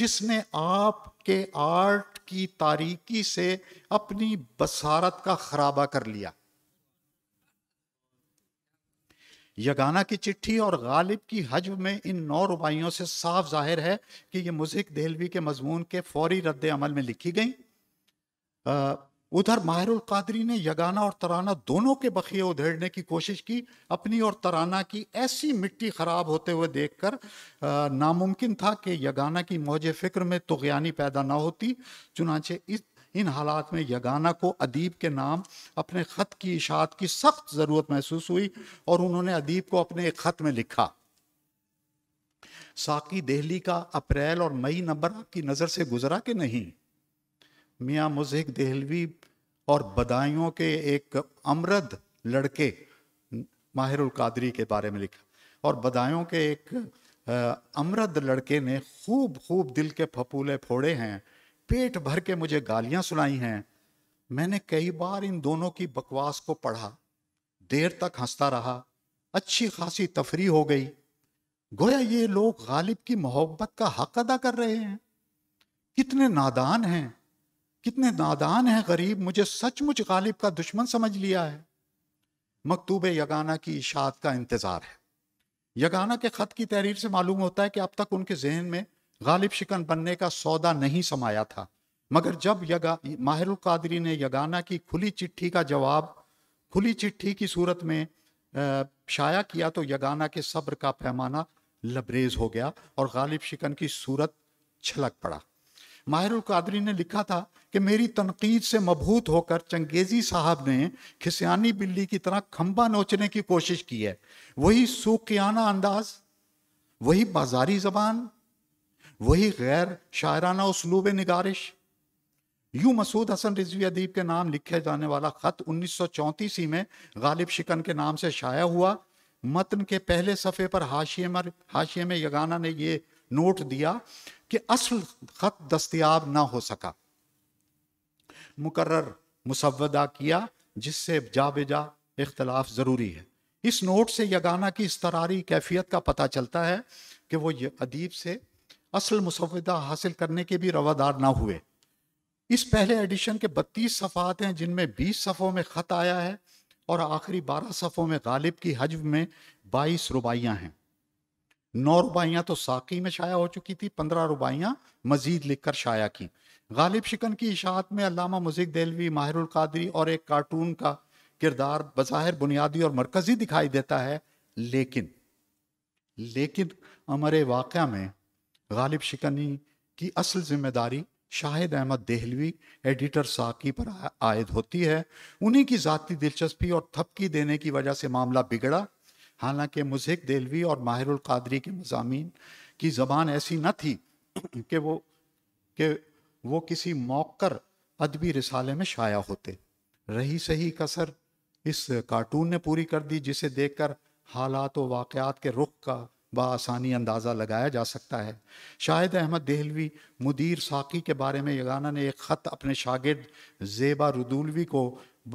जिसने आपके आर्ट की तारीकी से अपनी बसारत का खराबा कर लिया यगाना की चिट्ठी और गालिब की हजब में इन नौ रुबाइयों से साफ जाहिर है कि ये मुजिक देहलवी के मजमून के फौरी रद्द अमल में लिखी गई उधर माहरुल कादरी ने यगाना और तराना दोनों के बखिए उधेड़ने की कोशिश की अपनी और तराना की ऐसी मिट्टी खराब होते हुए देखकर नामुमकिन था कि यगाना की मौज फिक्र में तुगयानी पैदा ना होती चुनाचे इस इन हालात में यगाना को अदीब के नाम अपने ख़त की इशात की सख्त ज़रूरत महसूस हुई और उन्होंने अदीब को अपने एक ख़त में लिखा साकी दिल्ली का अप्रैल और मई नंबर आपकी नज़र से गुजरा कि नहीं मियाँ मुजहक दहलवी और बदायों के एक अमरद लड़के माहिरुल कादरी के बारे में लिखा और बदायों के एक अमरद लड़के ने खूब खूब दिल के फपूले फोड़े हैं पेट भर के मुझे गालियां सुनाई हैं मैंने कई बार इन दोनों की बकवास को पढ़ा देर तक हंसता रहा अच्छी खासी तफरी हो गई गोया ये लोग गालिब की मोहब्बत का हक अदा कर रहे हैं कितने नादान हैं कितने नादान हैं गरीब मुझे सचमुच गालिब का दुश्मन समझ लिया है मकतूब यगाना की इशात का इंतज़ार है यगाना के ख़त की तहरीर से मालूम होता है कि अब तक उनके जहन में गालिब शिकन बनने का सौदा नहीं समाया था मगर जब यगा माहिर कादरी ने यगाना की खुली चिट्ठी का जवाब खुली चिट्ठी की सूरत में शाया किया तो यगाना के सब्र का पैमाना लबरेज हो गया और गालिब शिकन की सूरत छलक पड़ा माहिर कादरी ने लिखा था कि मेरी तनकीद से मबहूत होकर चंगेजी साहब ने खिसियानी बिल्ली की तरह खंबा नोचने की कोशिश की है वही सूकियाना अंदाज वही बाजारी जबान वही गैर शायराना उसलूब निगारिश यूं मसूद हसन रिजवी अदीब के नाम लिखे जाने वाला ख़त उन्नीस सौ चौंतीस में गालिब शिकन के नाम से शाया हुआ मतन के पहले सफ़े पर हाशिए में हाशिए में यगाना ने ये नोट दिया कि असल ख़त दस्तियाब ना हो सका मुकर्र मुसवदा किया जिससे जा बेजा इख्तलाफ ज़रूरी है इस नोट से यगाना की इस तरारी कैफियत का पता चलता है कि वो अदीब से असल मुसविदा हासिल करने के भी रवादार ना हुए इस पहले एडिशन के 32 सफ़ात हैं जिनमें 20 सफ़ों में ख़त आया है और आखिरी 12 सफ़ों में गालिब की हजब में 22 रुबाइयाँ हैं नौ रुबाइयाँ तो साकी में शाया हो चुकी थी पंद्रह रुबाइयाँ मजीद लिखकर शाया की गालिब शिकन की इशात में अलामा मुजिक दिलवी माहिरुल कादरी और एक कार्टून का किरदार बज़ाहिर बुनियादी और मरकज़ी दिखाई देता है लेकिन लेकिन अमर वाक़ में गालिब शिकनी की असल जिम्मेदारी शाहिद अहमद देहलवी एडिटर साकी पर आयद होती है उन्हीं की ज़ाती दिलचस्पी और थपकी देने की वजह से मामला बिगड़ा हालांकि मुजहक देहलवी और माहिरुल कादरी के मजामी की ज़बान ऐसी न थी कि वो कि वो किसी मौकर अदबी रिसाले में शाया होते रही सही कसर इस कार्टून ने पूरी कर दी जिसे देखकर हालात व वाक़ात के रुख का बसानी अंदाज़ा लगाया जा सकता है शाहिद अहमद दहलवी मुदीर साकी के बारे में यगाना ने एक ख़त अपने शागिर्द जेबा रुदुलवी को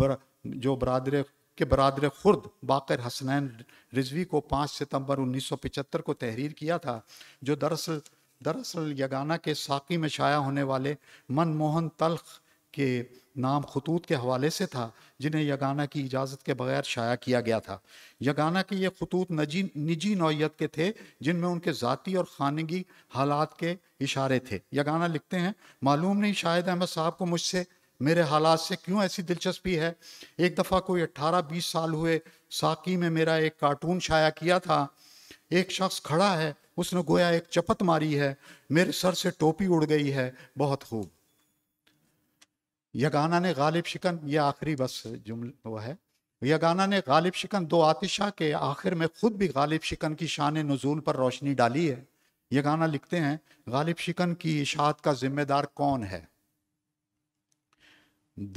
बर, जो बरदर के बरदर खुर्द बाकर हसनैन रिजवी को पाँच सितंबर 1975 को तहरीर किया था जो दरअसल दरअसल यगाना के साकी में शाया होने वाले मनमोहन तलख के नाम खतूत के हवाले से था जिन्हें यगाना की इजाज़त के बगैर शाया किया गया था यगाना के ये खतूत नजी निजी नौीयत के थे जिनमें उनके ज़ाती और खानगी हालात के इशारे थे यगाना लिखते हैं मालूम नहीं शायद अहमद साहब को मुझसे मेरे हालात से क्यों ऐसी दिलचस्पी है एक दफ़ा कोई अट्ठारह बीस साल हुए साकी में मेरा एक कार्टून शाया किया था एक शख्स खड़ा है उसने गोया एक चपत मारी है मेरे सर से टोपी उड़ गई है बहुत खूब यगाना ने गालिब शिकन ये आखिरी बस जुमला वो है यगाना ने गालिब शिकन दो आतिशा के आखिर में खुद भी गालिब शिकन की शान नजूल पर रोशनी डाली है ये गाना लिखते हैं गालिब शिकन की इशात का जिम्मेदार कौन है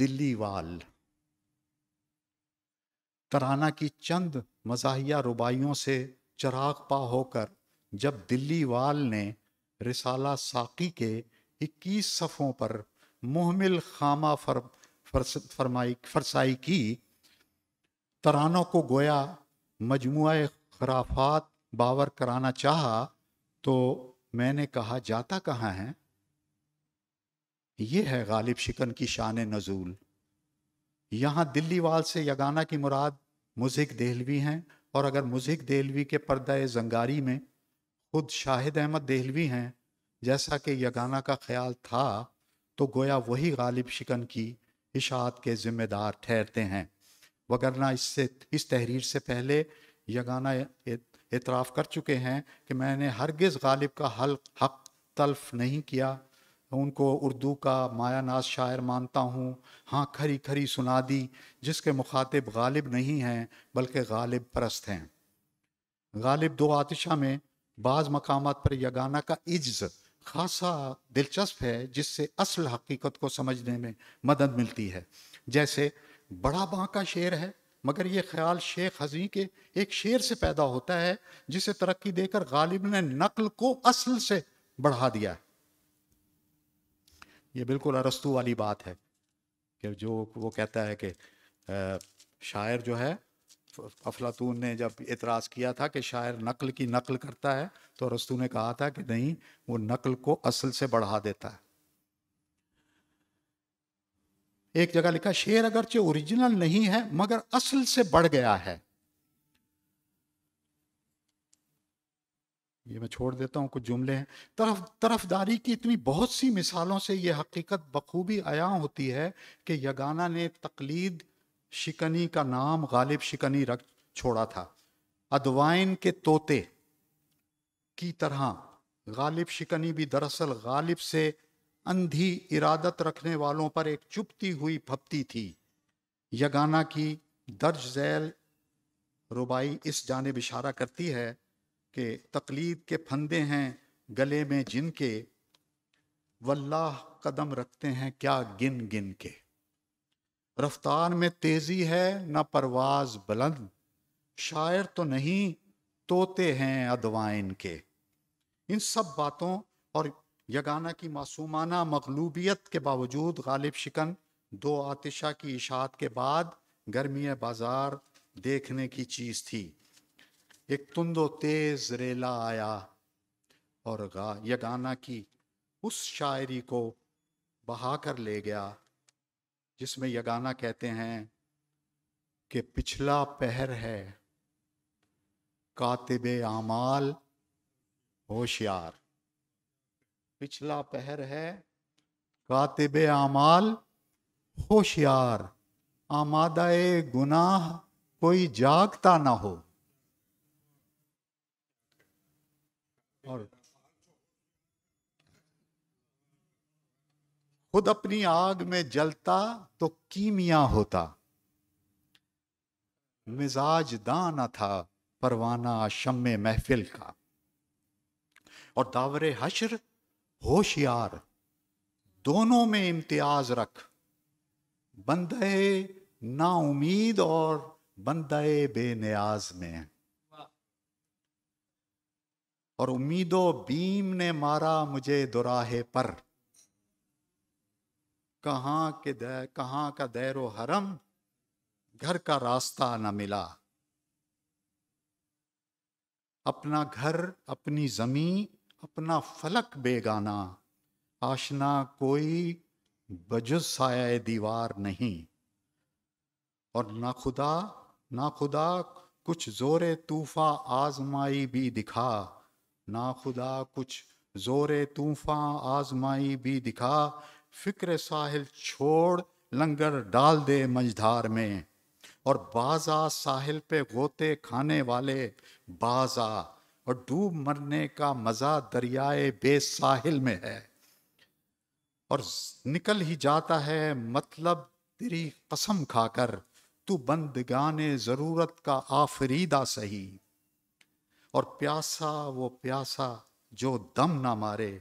दिल्ली वाल तराना की चंद मजाहिया रुबाइयों से चराग पा होकर जब दिल्ली वाल ने रिसाला साकी के 21 सफ़ों पर मुहमिल खामा फर, फर, फरमाई फरसाई की तरानों को गोया मजमु खराफात बावर कराना चाहा तो मैंने कहा जाता कहाँ है ये है गालिब शिकन की शान नजूल यहाँ दिल्ली वाल से यगाना की मुराद मुजिक देहलवी हैं और अगर मुजिक देहलवी के पर्दा जंगारी में खुद शाहिद अहमद देहलवी हैं जैसा कि यगाना का ख्याल था तो गोया वही गालिब शिकन की इशात के ज़िम्मेदार ठहरते हैं वगरना इससे इस तहरीर से पहले यगाना एतराफ़ कर चुके हैं कि मैंने हरगिज़ गालिब का हल हक तल्फ नहीं किया उनको उर्दू का माया नाज शायर मानता हूँ हाँ खरी खरी सुना दी जिसके मुखातिब गालिब नहीं हैं बल्कि गालिब परस्त हैं गालिब दो आतिशा में बाज़ मकाम पर यगाना का इज्ज़ खासा दिलचस्प है जिससे असल हकीकत को समझने में मदद मिलती है जैसे बड़ा बाँ का शेर है मगर ये ख्याल शेख हजी के एक शेर से पैदा होता है जिसे तरक्की देकर गालिब ने नकल को असल से बढ़ा दिया है ये बिल्कुल अरस्तू वाली बात है कि जो वो कहता है कि शायर जो है अफलातून ने जब एतराज़ किया था कि शायर नकल की नकल करता है तो रस्तू ने कहा था कि नहीं वो नकल को असल से बढ़ा देता है एक जगह लिखा शेर अगरचे ओरिजिनल नहीं है मगर असल से बढ़ गया है ये मैं छोड़ देता हूं कुछ जुमले हैं तरफ तरफदारी की इतनी बहुत सी मिसालों से यह हकीकत बखूबी आया होती है कि यगाना ने तकलीद शिकनी का नाम गालिब शिकनी रख छोड़ा था अदवाइन के तोते की तरह गालिब शिकनी भी दरअसल गालिब से अंधी इरादत रखने वालों पर एक चुपती हुई फपती थी यगाना की दर्ज झैल रुबाई इस जानब इशारा करती है कि तकलीद के फंदे हैं गले में जिनके वल्लाह कदम रखते हैं क्या गिन गिन के रफ्तार में तेज़ी है ना परवाज बुलंद शायर तो नहीं तोते हैं अदवाइन के इन सब बातों और यगाना की मासूमाना मकलूबियत के बावजूद गालिब शिकन दो आतिशा की इशात के बाद गर्मी बाजार देखने की चीज़ थी एक तुंदो तेज़ रेला आया और गा यगाना की उस शायरी को बहा कर ले गया जिसमें यगाना कहते हैं कि पिछला पहर है कातिब आमाल होशियार पिछला पहर है कातिब आमाल होशियार आमादा गुनाह कोई जागता ना हो और खुद अपनी आग में जलता तो कीमिया होता मिजाज दाना था परवाना शम महफिल का और दावरे हशर होशियार दोनों में इम्तियाज रख बंदे नाउमीद और बंदे बेनियाज में और उम्मीदों बीम ने मारा मुझे दुराहे पर कहाँ के दे कहाँ का दैरो हरम घर का रास्ता न मिला अपना घर अपनी जमी अपना फलक बेगाना आशना कोई बजुज साया दीवार नहीं और ना खुदा ना खुदा कुछ जोर तूफा आजमाई भी दिखा ना खुदा कुछ जोर तूफा आजमाई भी दिखा फिक्र साहिल छोड़ लंगर डाल दे मझधार में और बाजा साहिल पे गोते खाने वाले बाजा और डूब मरने का मज़ा दरियाए साहिल में है और निकल ही जाता है मतलब तेरी कसम खाकर तू गाने ज़रूरत का आफरीदा सही और प्यासा वो प्यासा जो दम ना मारे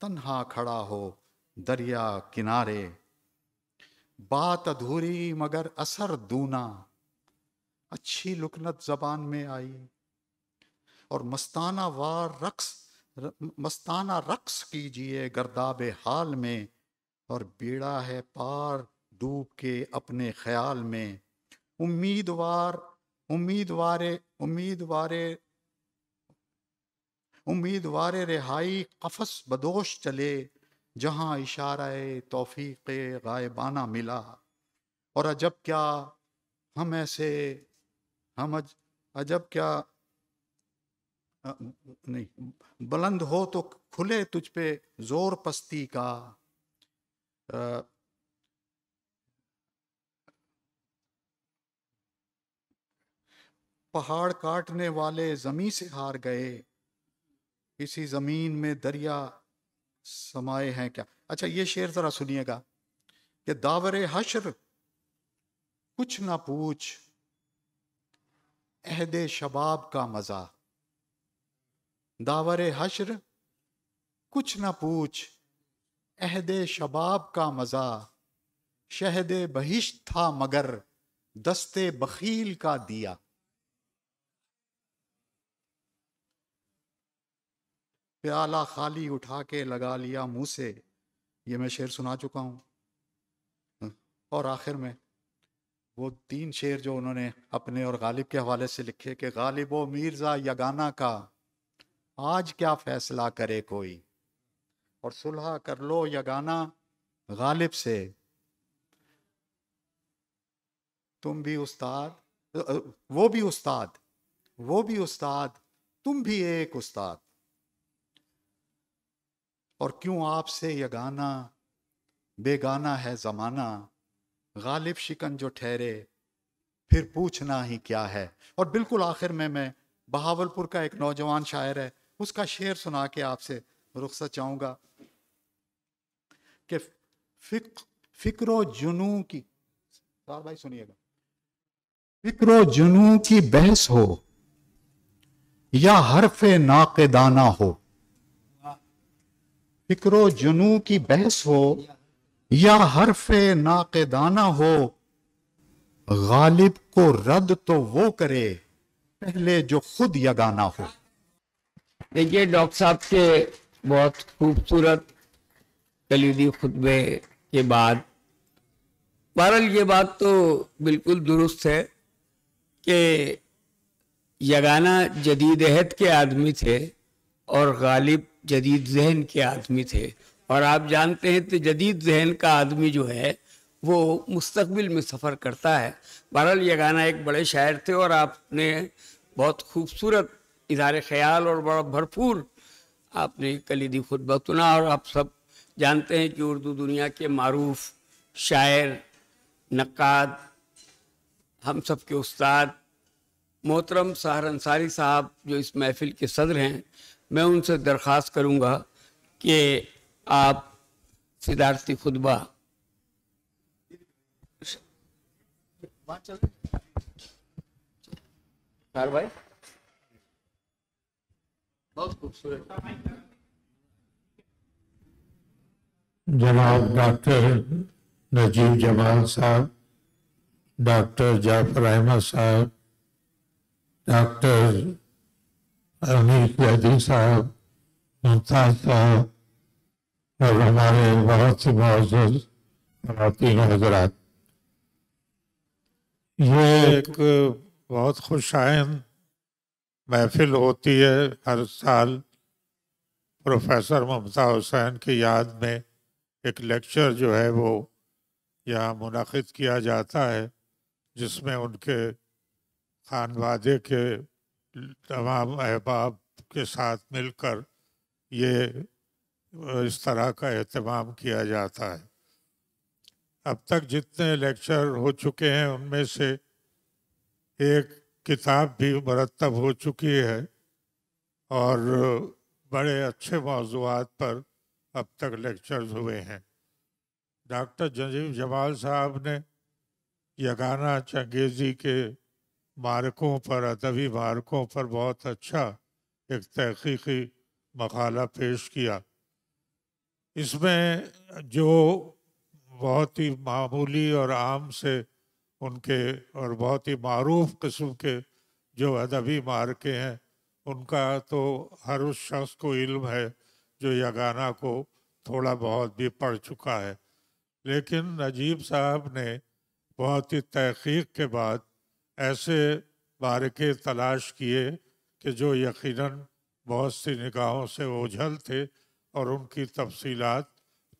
तन्हा खड़ा हो दरिया किनारे बात अधूरी मगर असर दूना अच्छी लुकनत जबान में आई और मस्ताना वार रक्स र, मस्ताना रक्स कीजिए गर्दाबे हाल में और बेड़ा है पार डूब के अपने ख्याल में उम्मीदवार उम्मीदवार उम्मीदवार उम्मीदवार रिहाई कफस बदोश चले जहाँ इशारा तोफ़ीक गायबाना मिला और अजब क्या हम ऐसे हम अज, अजब क्या आ, नहीं बुलंद हो तो खुले तुझ पे जोर पस्ती का आ, पहाड़ काटने वाले जमी से हार गए इसी जमीन में दरिया समाए हैं क्या अच्छा ये शेर जरा सुनिएगा कि दावर हशर कुछ ना पूछ अहद शबाब का मज़ा दावर हशर कुछ ना पूछ अहद शबाब का मज़ा शहद बहिश था मगर दस्ते बखील का दिया प्याला खाली उठा के लगा लिया मुंह से ये मैं शेर सुना चुका हूँ हम्म। और आखिर में वो तीन शेर जो उन्होंने अपने और गालिब के हवाले से लिखे कि गालिब व मिर्ज़ा यगाना का आज क्या फैसला करे कोई और सुलह कर लो यगाना गालिब से तुम भी उस्ताद वो भी उस्ताद वो भी उस्ताद तुम भी एक उस्ताद और क्यों आपसे ये गाना बेगाना है ज़माना गालिब शिकन जो ठहरे फिर पूछना ही क्या है और बिल्कुल आखिर में मैं बहावलपुर का एक नौजवान शायर है उसका शेर सुना के आपसे रुखसत चाहूँगा कि फिक फिक्रो जुनू की सार भाई सुनिएगा फिक्रो जुनू की बहस हो या हरफ नाकदाना हो फिक्रो जुनू की बहस हो या हरफ नाकेदाना हो गालिब को रद्द तो वो करे पहले जो खुद यगाना हो देखिए डॉक्टर साहब के बहुत खूबसूरत कलीदी खुतबे के बाद बहरल ये बात तो बिल्कुल दुरुस्त है कि यगाना जदीद अहद के आदमी थे और गालिब जदीद जहन के आदमी थे और आप जानते हैं तो जदीद जहन का आदमी जो है वो मुस्तबिल में सफ़र करता है बहरहाल ये गाना एक बड़े शायर थे और आपने बहुत खूबसूरत इधार ख्याल और बड़ा भरपूर आपने कलीदी खुतबा सुना और आप सब जानते हैं कि उर्दू दुनिया के मरूफ शायर नक़ाद हम सब के उस्ताद मोहतरम सहार अंसारी साहब जो इस महफिल के सदर हैं मैं उनसे दरख्वास्त करूंगा कि आप सिदारती खुतबा बहुत खूबसूरत जनाब डॉक्टर नजीब जमाल साहब डॉक्टर जाफर अहमद साहब डॉक्टर अमीर जैदी साहब मुमताज साहब और हमारे बहुत से मौजूद खातिन हजरात ये एक बहुत खुशाइन महफिल होती है हर साल प्रोफेसर ममता हुसैन की याद में एक लेक्चर जो है वो यहाँ मुनद किया जाता है जिसमें उनके खान वादे के तमाम अहबाब के साथ मिलकर ये इस तरह का अहतमाम किया जाता है अब तक जितने लेक्चर हो चुके हैं उनमें से एक किताब भी मरतब हो चुकी है और बड़े अच्छे मौजूद पर अब तक लेक्चर्स हुए हैं डॉक्टर जजीव जमाल साहब ने यगाना चंगेजी के मारकों पर अदबी मारकों पर बहुत अच्छा एक तहकीकी मकाला पेश किया इसमें जो बहुत ही मामूली और आम से उनके और बहुत ही मरूफ किस्म के जो अदबी मार्के हैं उनका तो हर उस शख्स को इल्म है जो यगाना को थोड़ा बहुत भी पढ़ चुका है लेकिन नजीब साहब ने बहुत ही तहकीक के बाद ऐसे बारके तलाश किए कि जो यकीनन बहुत सी निगाहों से ओझल थे और उनकी तफसीलात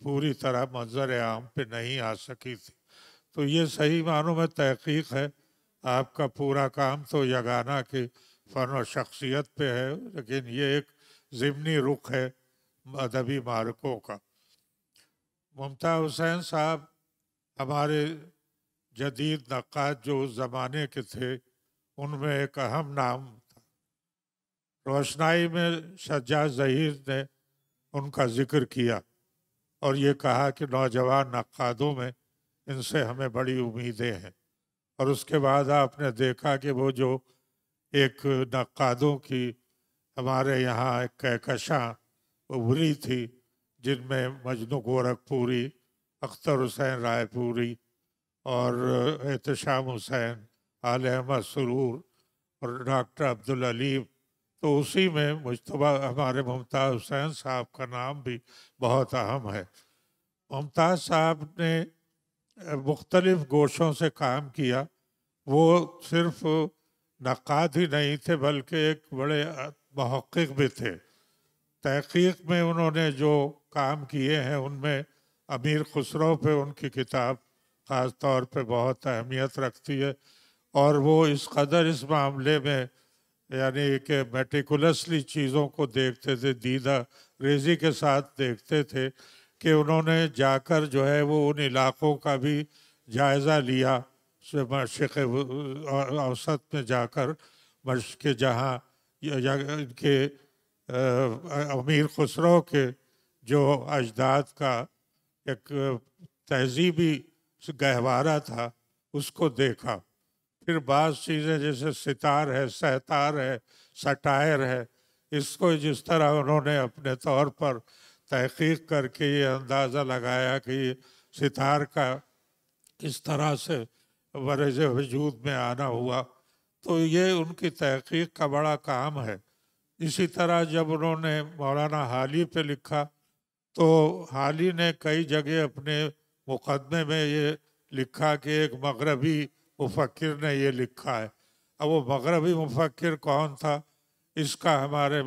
पूरी तरह मंजर आम पे नहीं आ सकी थी तो ये सही मानों में तहकीक है आपका पूरा काम तो यगाना के फ़न और शख्सियत पे है लेकिन ये एक ज़िमनी रुख है अदबी मारकों का मुमता हुसैन साहब हमारे जदीद नक्का जो उस ज़माने के थे उनमें एक अहम नाम था रोशनाई में शजा जहीर ने उनका जिक्र किया और ये कहा कि नौजवान नक्कादों में इनसे हमें बड़ी उम्मीदें हैं और उसके बाद आपने देखा कि वो जो एक नक्कादों की हमारे यहाँ एक कहकशा उभरी थी जिनमें मजनू गोरखपुरी अख्तर हुसैन रायपुरी और एहतम हुसैन आल अहमद सरूर और डॉक्टर अब्दुल तो उसी में मुशतबा हमारे मुमताज़ हुसैन साहब का नाम भी बहुत अहम है मुमताज़ साहब ने मुख्तलिफ़ गोशों से काम किया वो सिर्फ नक़ाद ही नहीं थे बल्कि एक बड़े महक़ भी थे तहकीक में उन्होंने जो काम किए हैं उनमें अमीर खुसरो पे उनकी किताब ख़ास तौर पे बहुत अहमियत रखती है और वो इस कदर इस मामले में यानी कि मेटिकुलसली चीज़ों को देखते थे दीदा रेजी के साथ देखते थे कि उन्होंने जाकर जो है वो उन इलाक़ों का भी जायज़ा लिया मशिक औसत में जाकर मश के जहाँ इनके अमीर खुसरो के जो अजदाद का एक तहजीबी गहवारा था उसको देखा फिर बाज चीज़ें जैसे सितार है सहतार है सटायर है इसको जिस तरह उन्होंने अपने तौर पर तहकीक करके ये अंदाज़ा लगाया कि सितार का इस तरह से वरज वजूद में आना हुआ तो ये उनकी तहकीक का बड़ा काम है इसी तरह जब उन्होंने मौलाना हाली पे लिखा तो हाली ने कई जगह अपने मुकदमे में ये लिखा कि एक मगरबी मुफक्र ने ये लिखा है अब वो मगरबी मुफक्र कौन था इसका हमारे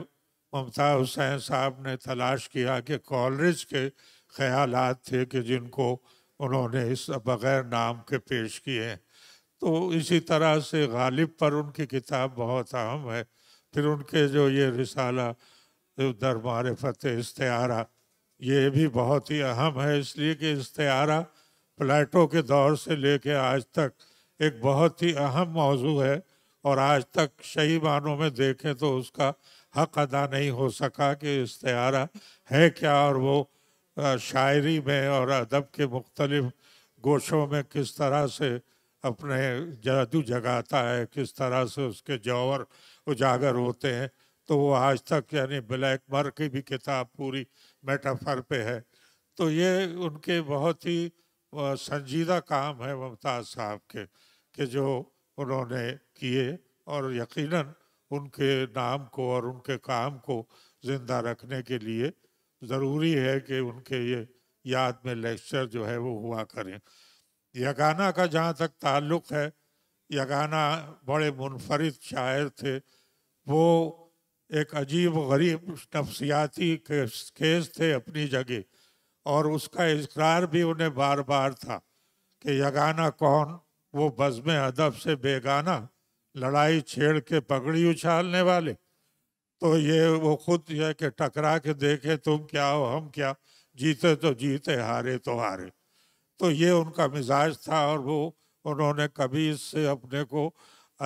ममता हुसैन साहब ने तलाश किया कि कॉलरेज के ख्याल थे कि जिनको उन्होंने इस बग़ैर नाम के पेश किए हैं तो इसी तरह से गालिब पर उनकी किताब बहुत अहम है फिर उनके जो ये रिसाला दरबार फ़तेह इस्तारा ये भी बहुत ही अहम है इसलिए कि इस्तारा प्लेटो के दौर से लेके आज तक एक बहुत ही अहम मौजू है और आज तक सही मानों में देखें तो उसका हक अदा नहीं हो सका कि इस्तारा है क्या और वो शायरी में और अदब के मुख्तलिफ गोशों में किस तरह से अपने जादू जगाता है किस तरह से उसके जौहर उजागर होते हैं तो वो आज तक यानी ब्लैक मर की भी किताब पूरी मेटाफर पे है तो ये उनके बहुत ही संजीदा काम है मुमताज़ साहब के कि जो उन्होंने किए और यकीनन उनके नाम को और उनके काम को ज़िंदा रखने के लिए ज़रूरी है कि उनके ये याद में लेक्चर जो है वो हुआ करें यगाना का जहाँ तक ताल्लुक़ है यगाना बड़े मुनफरद शायर थे वो एक अजीब गरीब नफसियाती केस, केस थे अपनी जगह और उसका इकरार भी उन्हें बार बार था कि यगाना कौन वो बज़म अदब से बेगाना लड़ाई छेड़ के पगड़ी उछालने वाले तो ये वो खुद यह कि टकरा के देखे तुम क्या हो हम क्या जीते तो जीते हारे तो हारे तो ये उनका मिजाज था और वो उन्होंने कभी इससे अपने को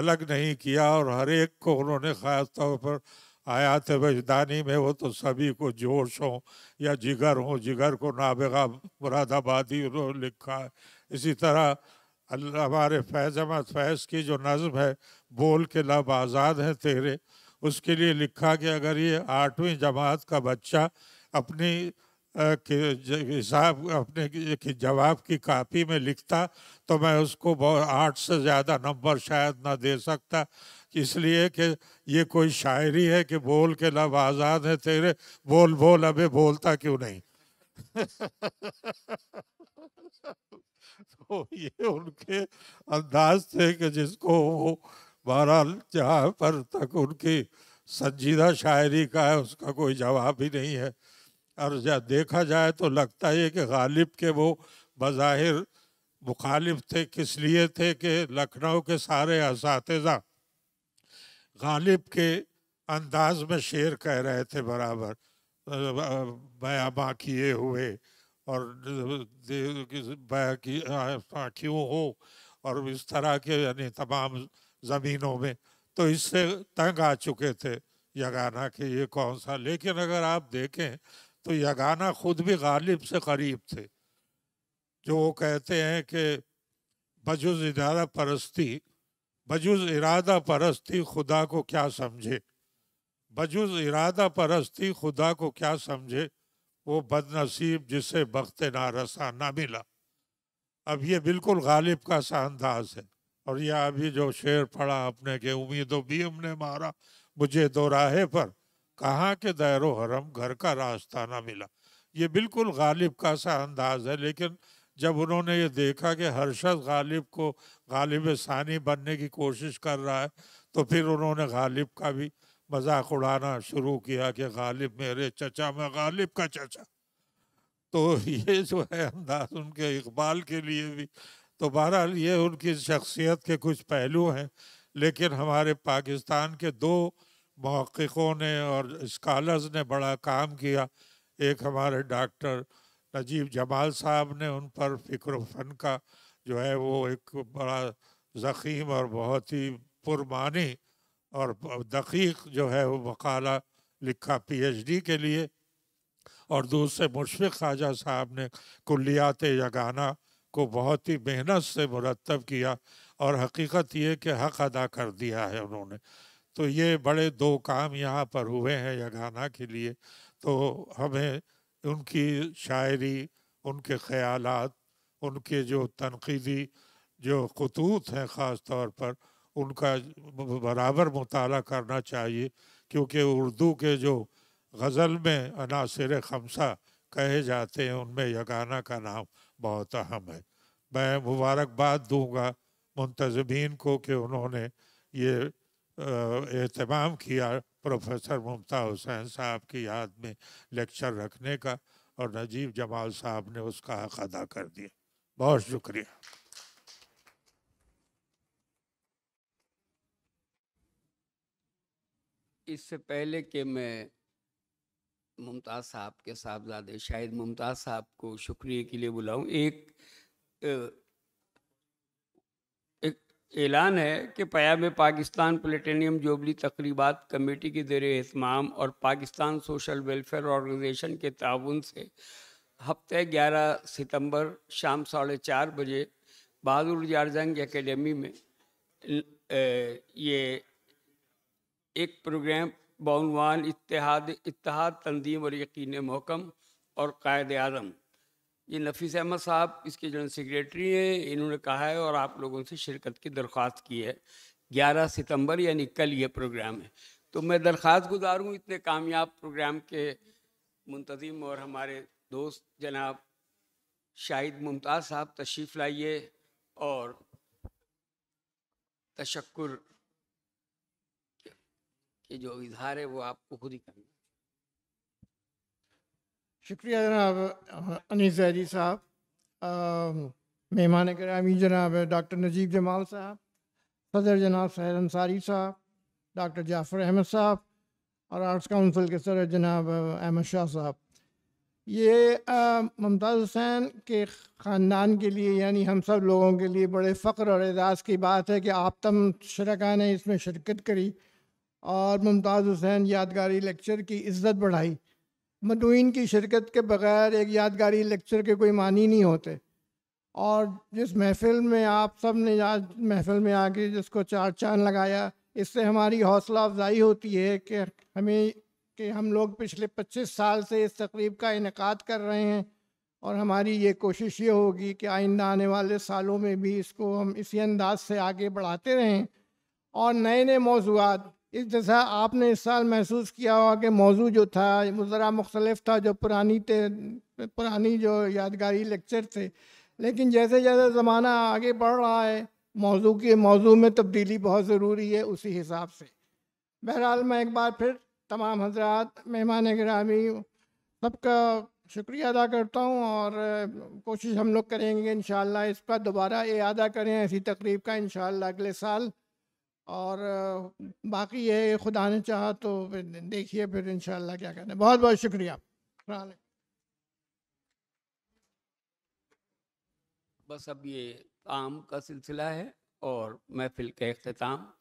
अलग नहीं किया और हर एक को उन्होंने ख़ास तौर पर आया थे तो वजदानी में वो तो सभी को जोश हो या जिगर हो जिगर को नाबेगा मुरादाबादी उन्होंने लिखा है इसी तरह हमारे फैज़ अहमद फैज़ की जो नज़म है बोल के लब आज़ाद हैं तेरे उसके लिए लिखा कि अगर ये आठवीं जमात का बच्चा अपनी हिसाब अपने की जवाब की कापी में लिखता तो मैं उसको बहुत आठ से ज़्यादा नंबर शायद ना दे सकता इसलिए कि ये कोई शायरी है कि बोल के लब आज़ाद है तेरे बोल बोल अबे बोलता क्यों नहीं तो ये उनके अंदाज थे कि जिसको वो बहरहाल जहाँ पर तक उनकी संजीदा शायरी का है उसका कोई जवाब ही नहीं है और जब देखा जाए तो लगता है कि गालिब के वो बज़ाहिर मुखालिफ थे किस लिए थे कि लखनऊ के सारे इस गालिब के अंदाज में शेर कह रहे थे बराबर बयाबा किए हुए और बया क्यों हो और इस तरह के यानी तमाम ज़मीनों में तो इससे तंग आ चुके थे यगाना के ये कौन सा लेकिन अगर आप देखें तो यगाना खुद भी गालिब से करीब थे जो वो कहते हैं कि बजुज इदारा परस्ती बजुज इरादा परस्ती खुदा को क्या समझे बजुज इरादा परस्ती खुदा को क्या समझे वो बदनसीब जिसे बख्त ना रसा ना मिला अब ये बिल्कुल गालिब का सा अंदाज है और यह अभी जो शेर पड़ा अपने के उम्मीदों भी हमने मारा मुझे दो राहे पर कहाँ के दैरो हरम घर का रास्ता ना मिला ये बिल्कुल गालिब का सा अंदाज है लेकिन जब उन्होंने ये देखा कि हर्षद गालिब को गालिब सानी बनने की कोशिश कर रहा है तो फिर उन्होंने गालिब का भी मजाक उड़ाना शुरू किया कि गालिब मेरे चचा मैं गालिब का चचा तो ये जो है अंदाज उनके इकबाल के लिए भी तो बहरहाल ये उनकी शख्सियत के कुछ पहलू हैं लेकिन हमारे पाकिस्तान के दो महक़ों ने और स्कॉलर्स ने बड़ा काम किया एक हमारे डॉक्टर नजीब जमाल साहब ने उन पर फ़िक्र फन का जो है वो एक बड़ा ज़ख़ीम और बहुत ही पुरमानी और दकीक जो है वो मकाला लिखा पीएचडी के लिए और दूसरे मुशफ़ ख्वाजा साहब ने कुल्लियात यगाना को बहुत ही मेहनत से मुरतब किया और हकीकत ये कि हक अदा कर दिया है उन्होंने तो ये बड़े दो काम यहाँ पर हुए हैं यगाना के लिए तो हमें उनकी शायरी उनके ख्याल उनके जो तनकीदी जो खतूत हैं ख़ास तौर पर उनका बराबर मुताल करना चाहिए क्योंकि उर्दू के जो गज़ल में अनासर खमसा कहे जाते हैं उनमें यगाना का नाम बहुत अहम है मैं मुबारकबाद दूंगा मुंतजमीन को कि उन्होंने ये अहतमाम किया प्रोफेसर मुमता हुसैन साहब की याद में लेक्चर रखने का और नजीब जमाल साहब ने उसका हक अदा कर दिया बहुत शुक्रिया इससे पहले कि मैं मुमताज़ साहब के साहबजादे शायद मुमताज़ साहब को शुक्रिया के लिए बुलाऊं एक ऐलान है कि पयाम में पाकिस्तान प्लेटेनियम जोबली तकरीबात कमेटी के जेर अहतमाम और पाकिस्तान सोशल वेलफेयर ऑर्गेनाइजेशन के ताउन से हफ्ते 11 सितंबर शाम साढ़े चार बजे बहादुर जार जंग एकेडमी में ये एक प्रोग्राम बानवान इतिहाद इतिहाद तंजीम और यकीन महकम और कायद आज़म ये नफीस अहमद साहब इसके जनरल सेक्रेटरी हैं इन्होंने कहा है और आप लोगों से शिरकत की दरख्वास्त की है 11 सितंबर यानी कल ये प्रोग्राम है तो मैं दरख्वास्त गुजार हूँ इतने कामयाब प्रोग्राम के मुंतजिम और हमारे दोस्त जनाब शाहिद मुमताज़ साहब तशरीफ़ लाइए और तशक्र के जो इजहार है वो आपको खुद ही करना शुक्रिया जनाब अनीस जहरी साहब मेहमान करामी जनाब डॉक्टर नजीब जमाल साहब सदर जनाब सहर अंसारी साहब डॉक्टर जाफ़र अहमद साहब और आर्ट्स काउंसिल के सदर जनाब अहमद शाह साहब ये मुमताज़ हुसैन के ख़ानदान के लिए यानी हम सब लोगों के लिए बड़े फ़ख्र और एजाज़ की बात है कि आप तम शरका ने इसमें शिरकत करी और मुमताज़ हुसैन यादगारी लेक्चर की इज़्ज़त बढ़ाई मदुइन की शिरकत के बगैर एक यादगारी लेक्चर के कोई मानी नहीं होते और जिस महफिल में आप सब ने आज महफिल में आके जिसको चार चांद लगाया इससे हमारी हौसला अफजाई होती है कि हमें कि हम लोग पिछले 25 साल से इस तकरीब का इनका कर रहे हैं और हमारी ये कोशिश ये होगी कि आइंदा आने वाले सालों में भी इसको हम इसी अंदाज से आगे बढ़ाते रहें और नए नए मौजूद इस जैसा आपने इस साल महसूस किया होगा कि मौजू जो था वो ज़रा मुख्तलफ था जो पुरानी थे पुरानी जो यादगारी लेक्चर थे लेकिन जैसे जैसे ज़माना आगे बढ़ रहा है मौजू के मौजू में तब्दीली बहुत ज़रूरी है उसी हिसाब से बहरहाल मैं एक बार फिर तमाम हजरात मेहमान ग्रामी सबका शुक्रिया अदा करता हूँ और कोशिश हम लोग करेंगे इन इसका दोबारा अदा करें ऐसी तकरीब का इन अगले साल और बाकी ये खुदा ने चाहा तो देखिए फिर इन क्या करना है बहुत बहुत शुक्रिया बस अब ये आम का सिलसिला है और महफिल के अख्ताम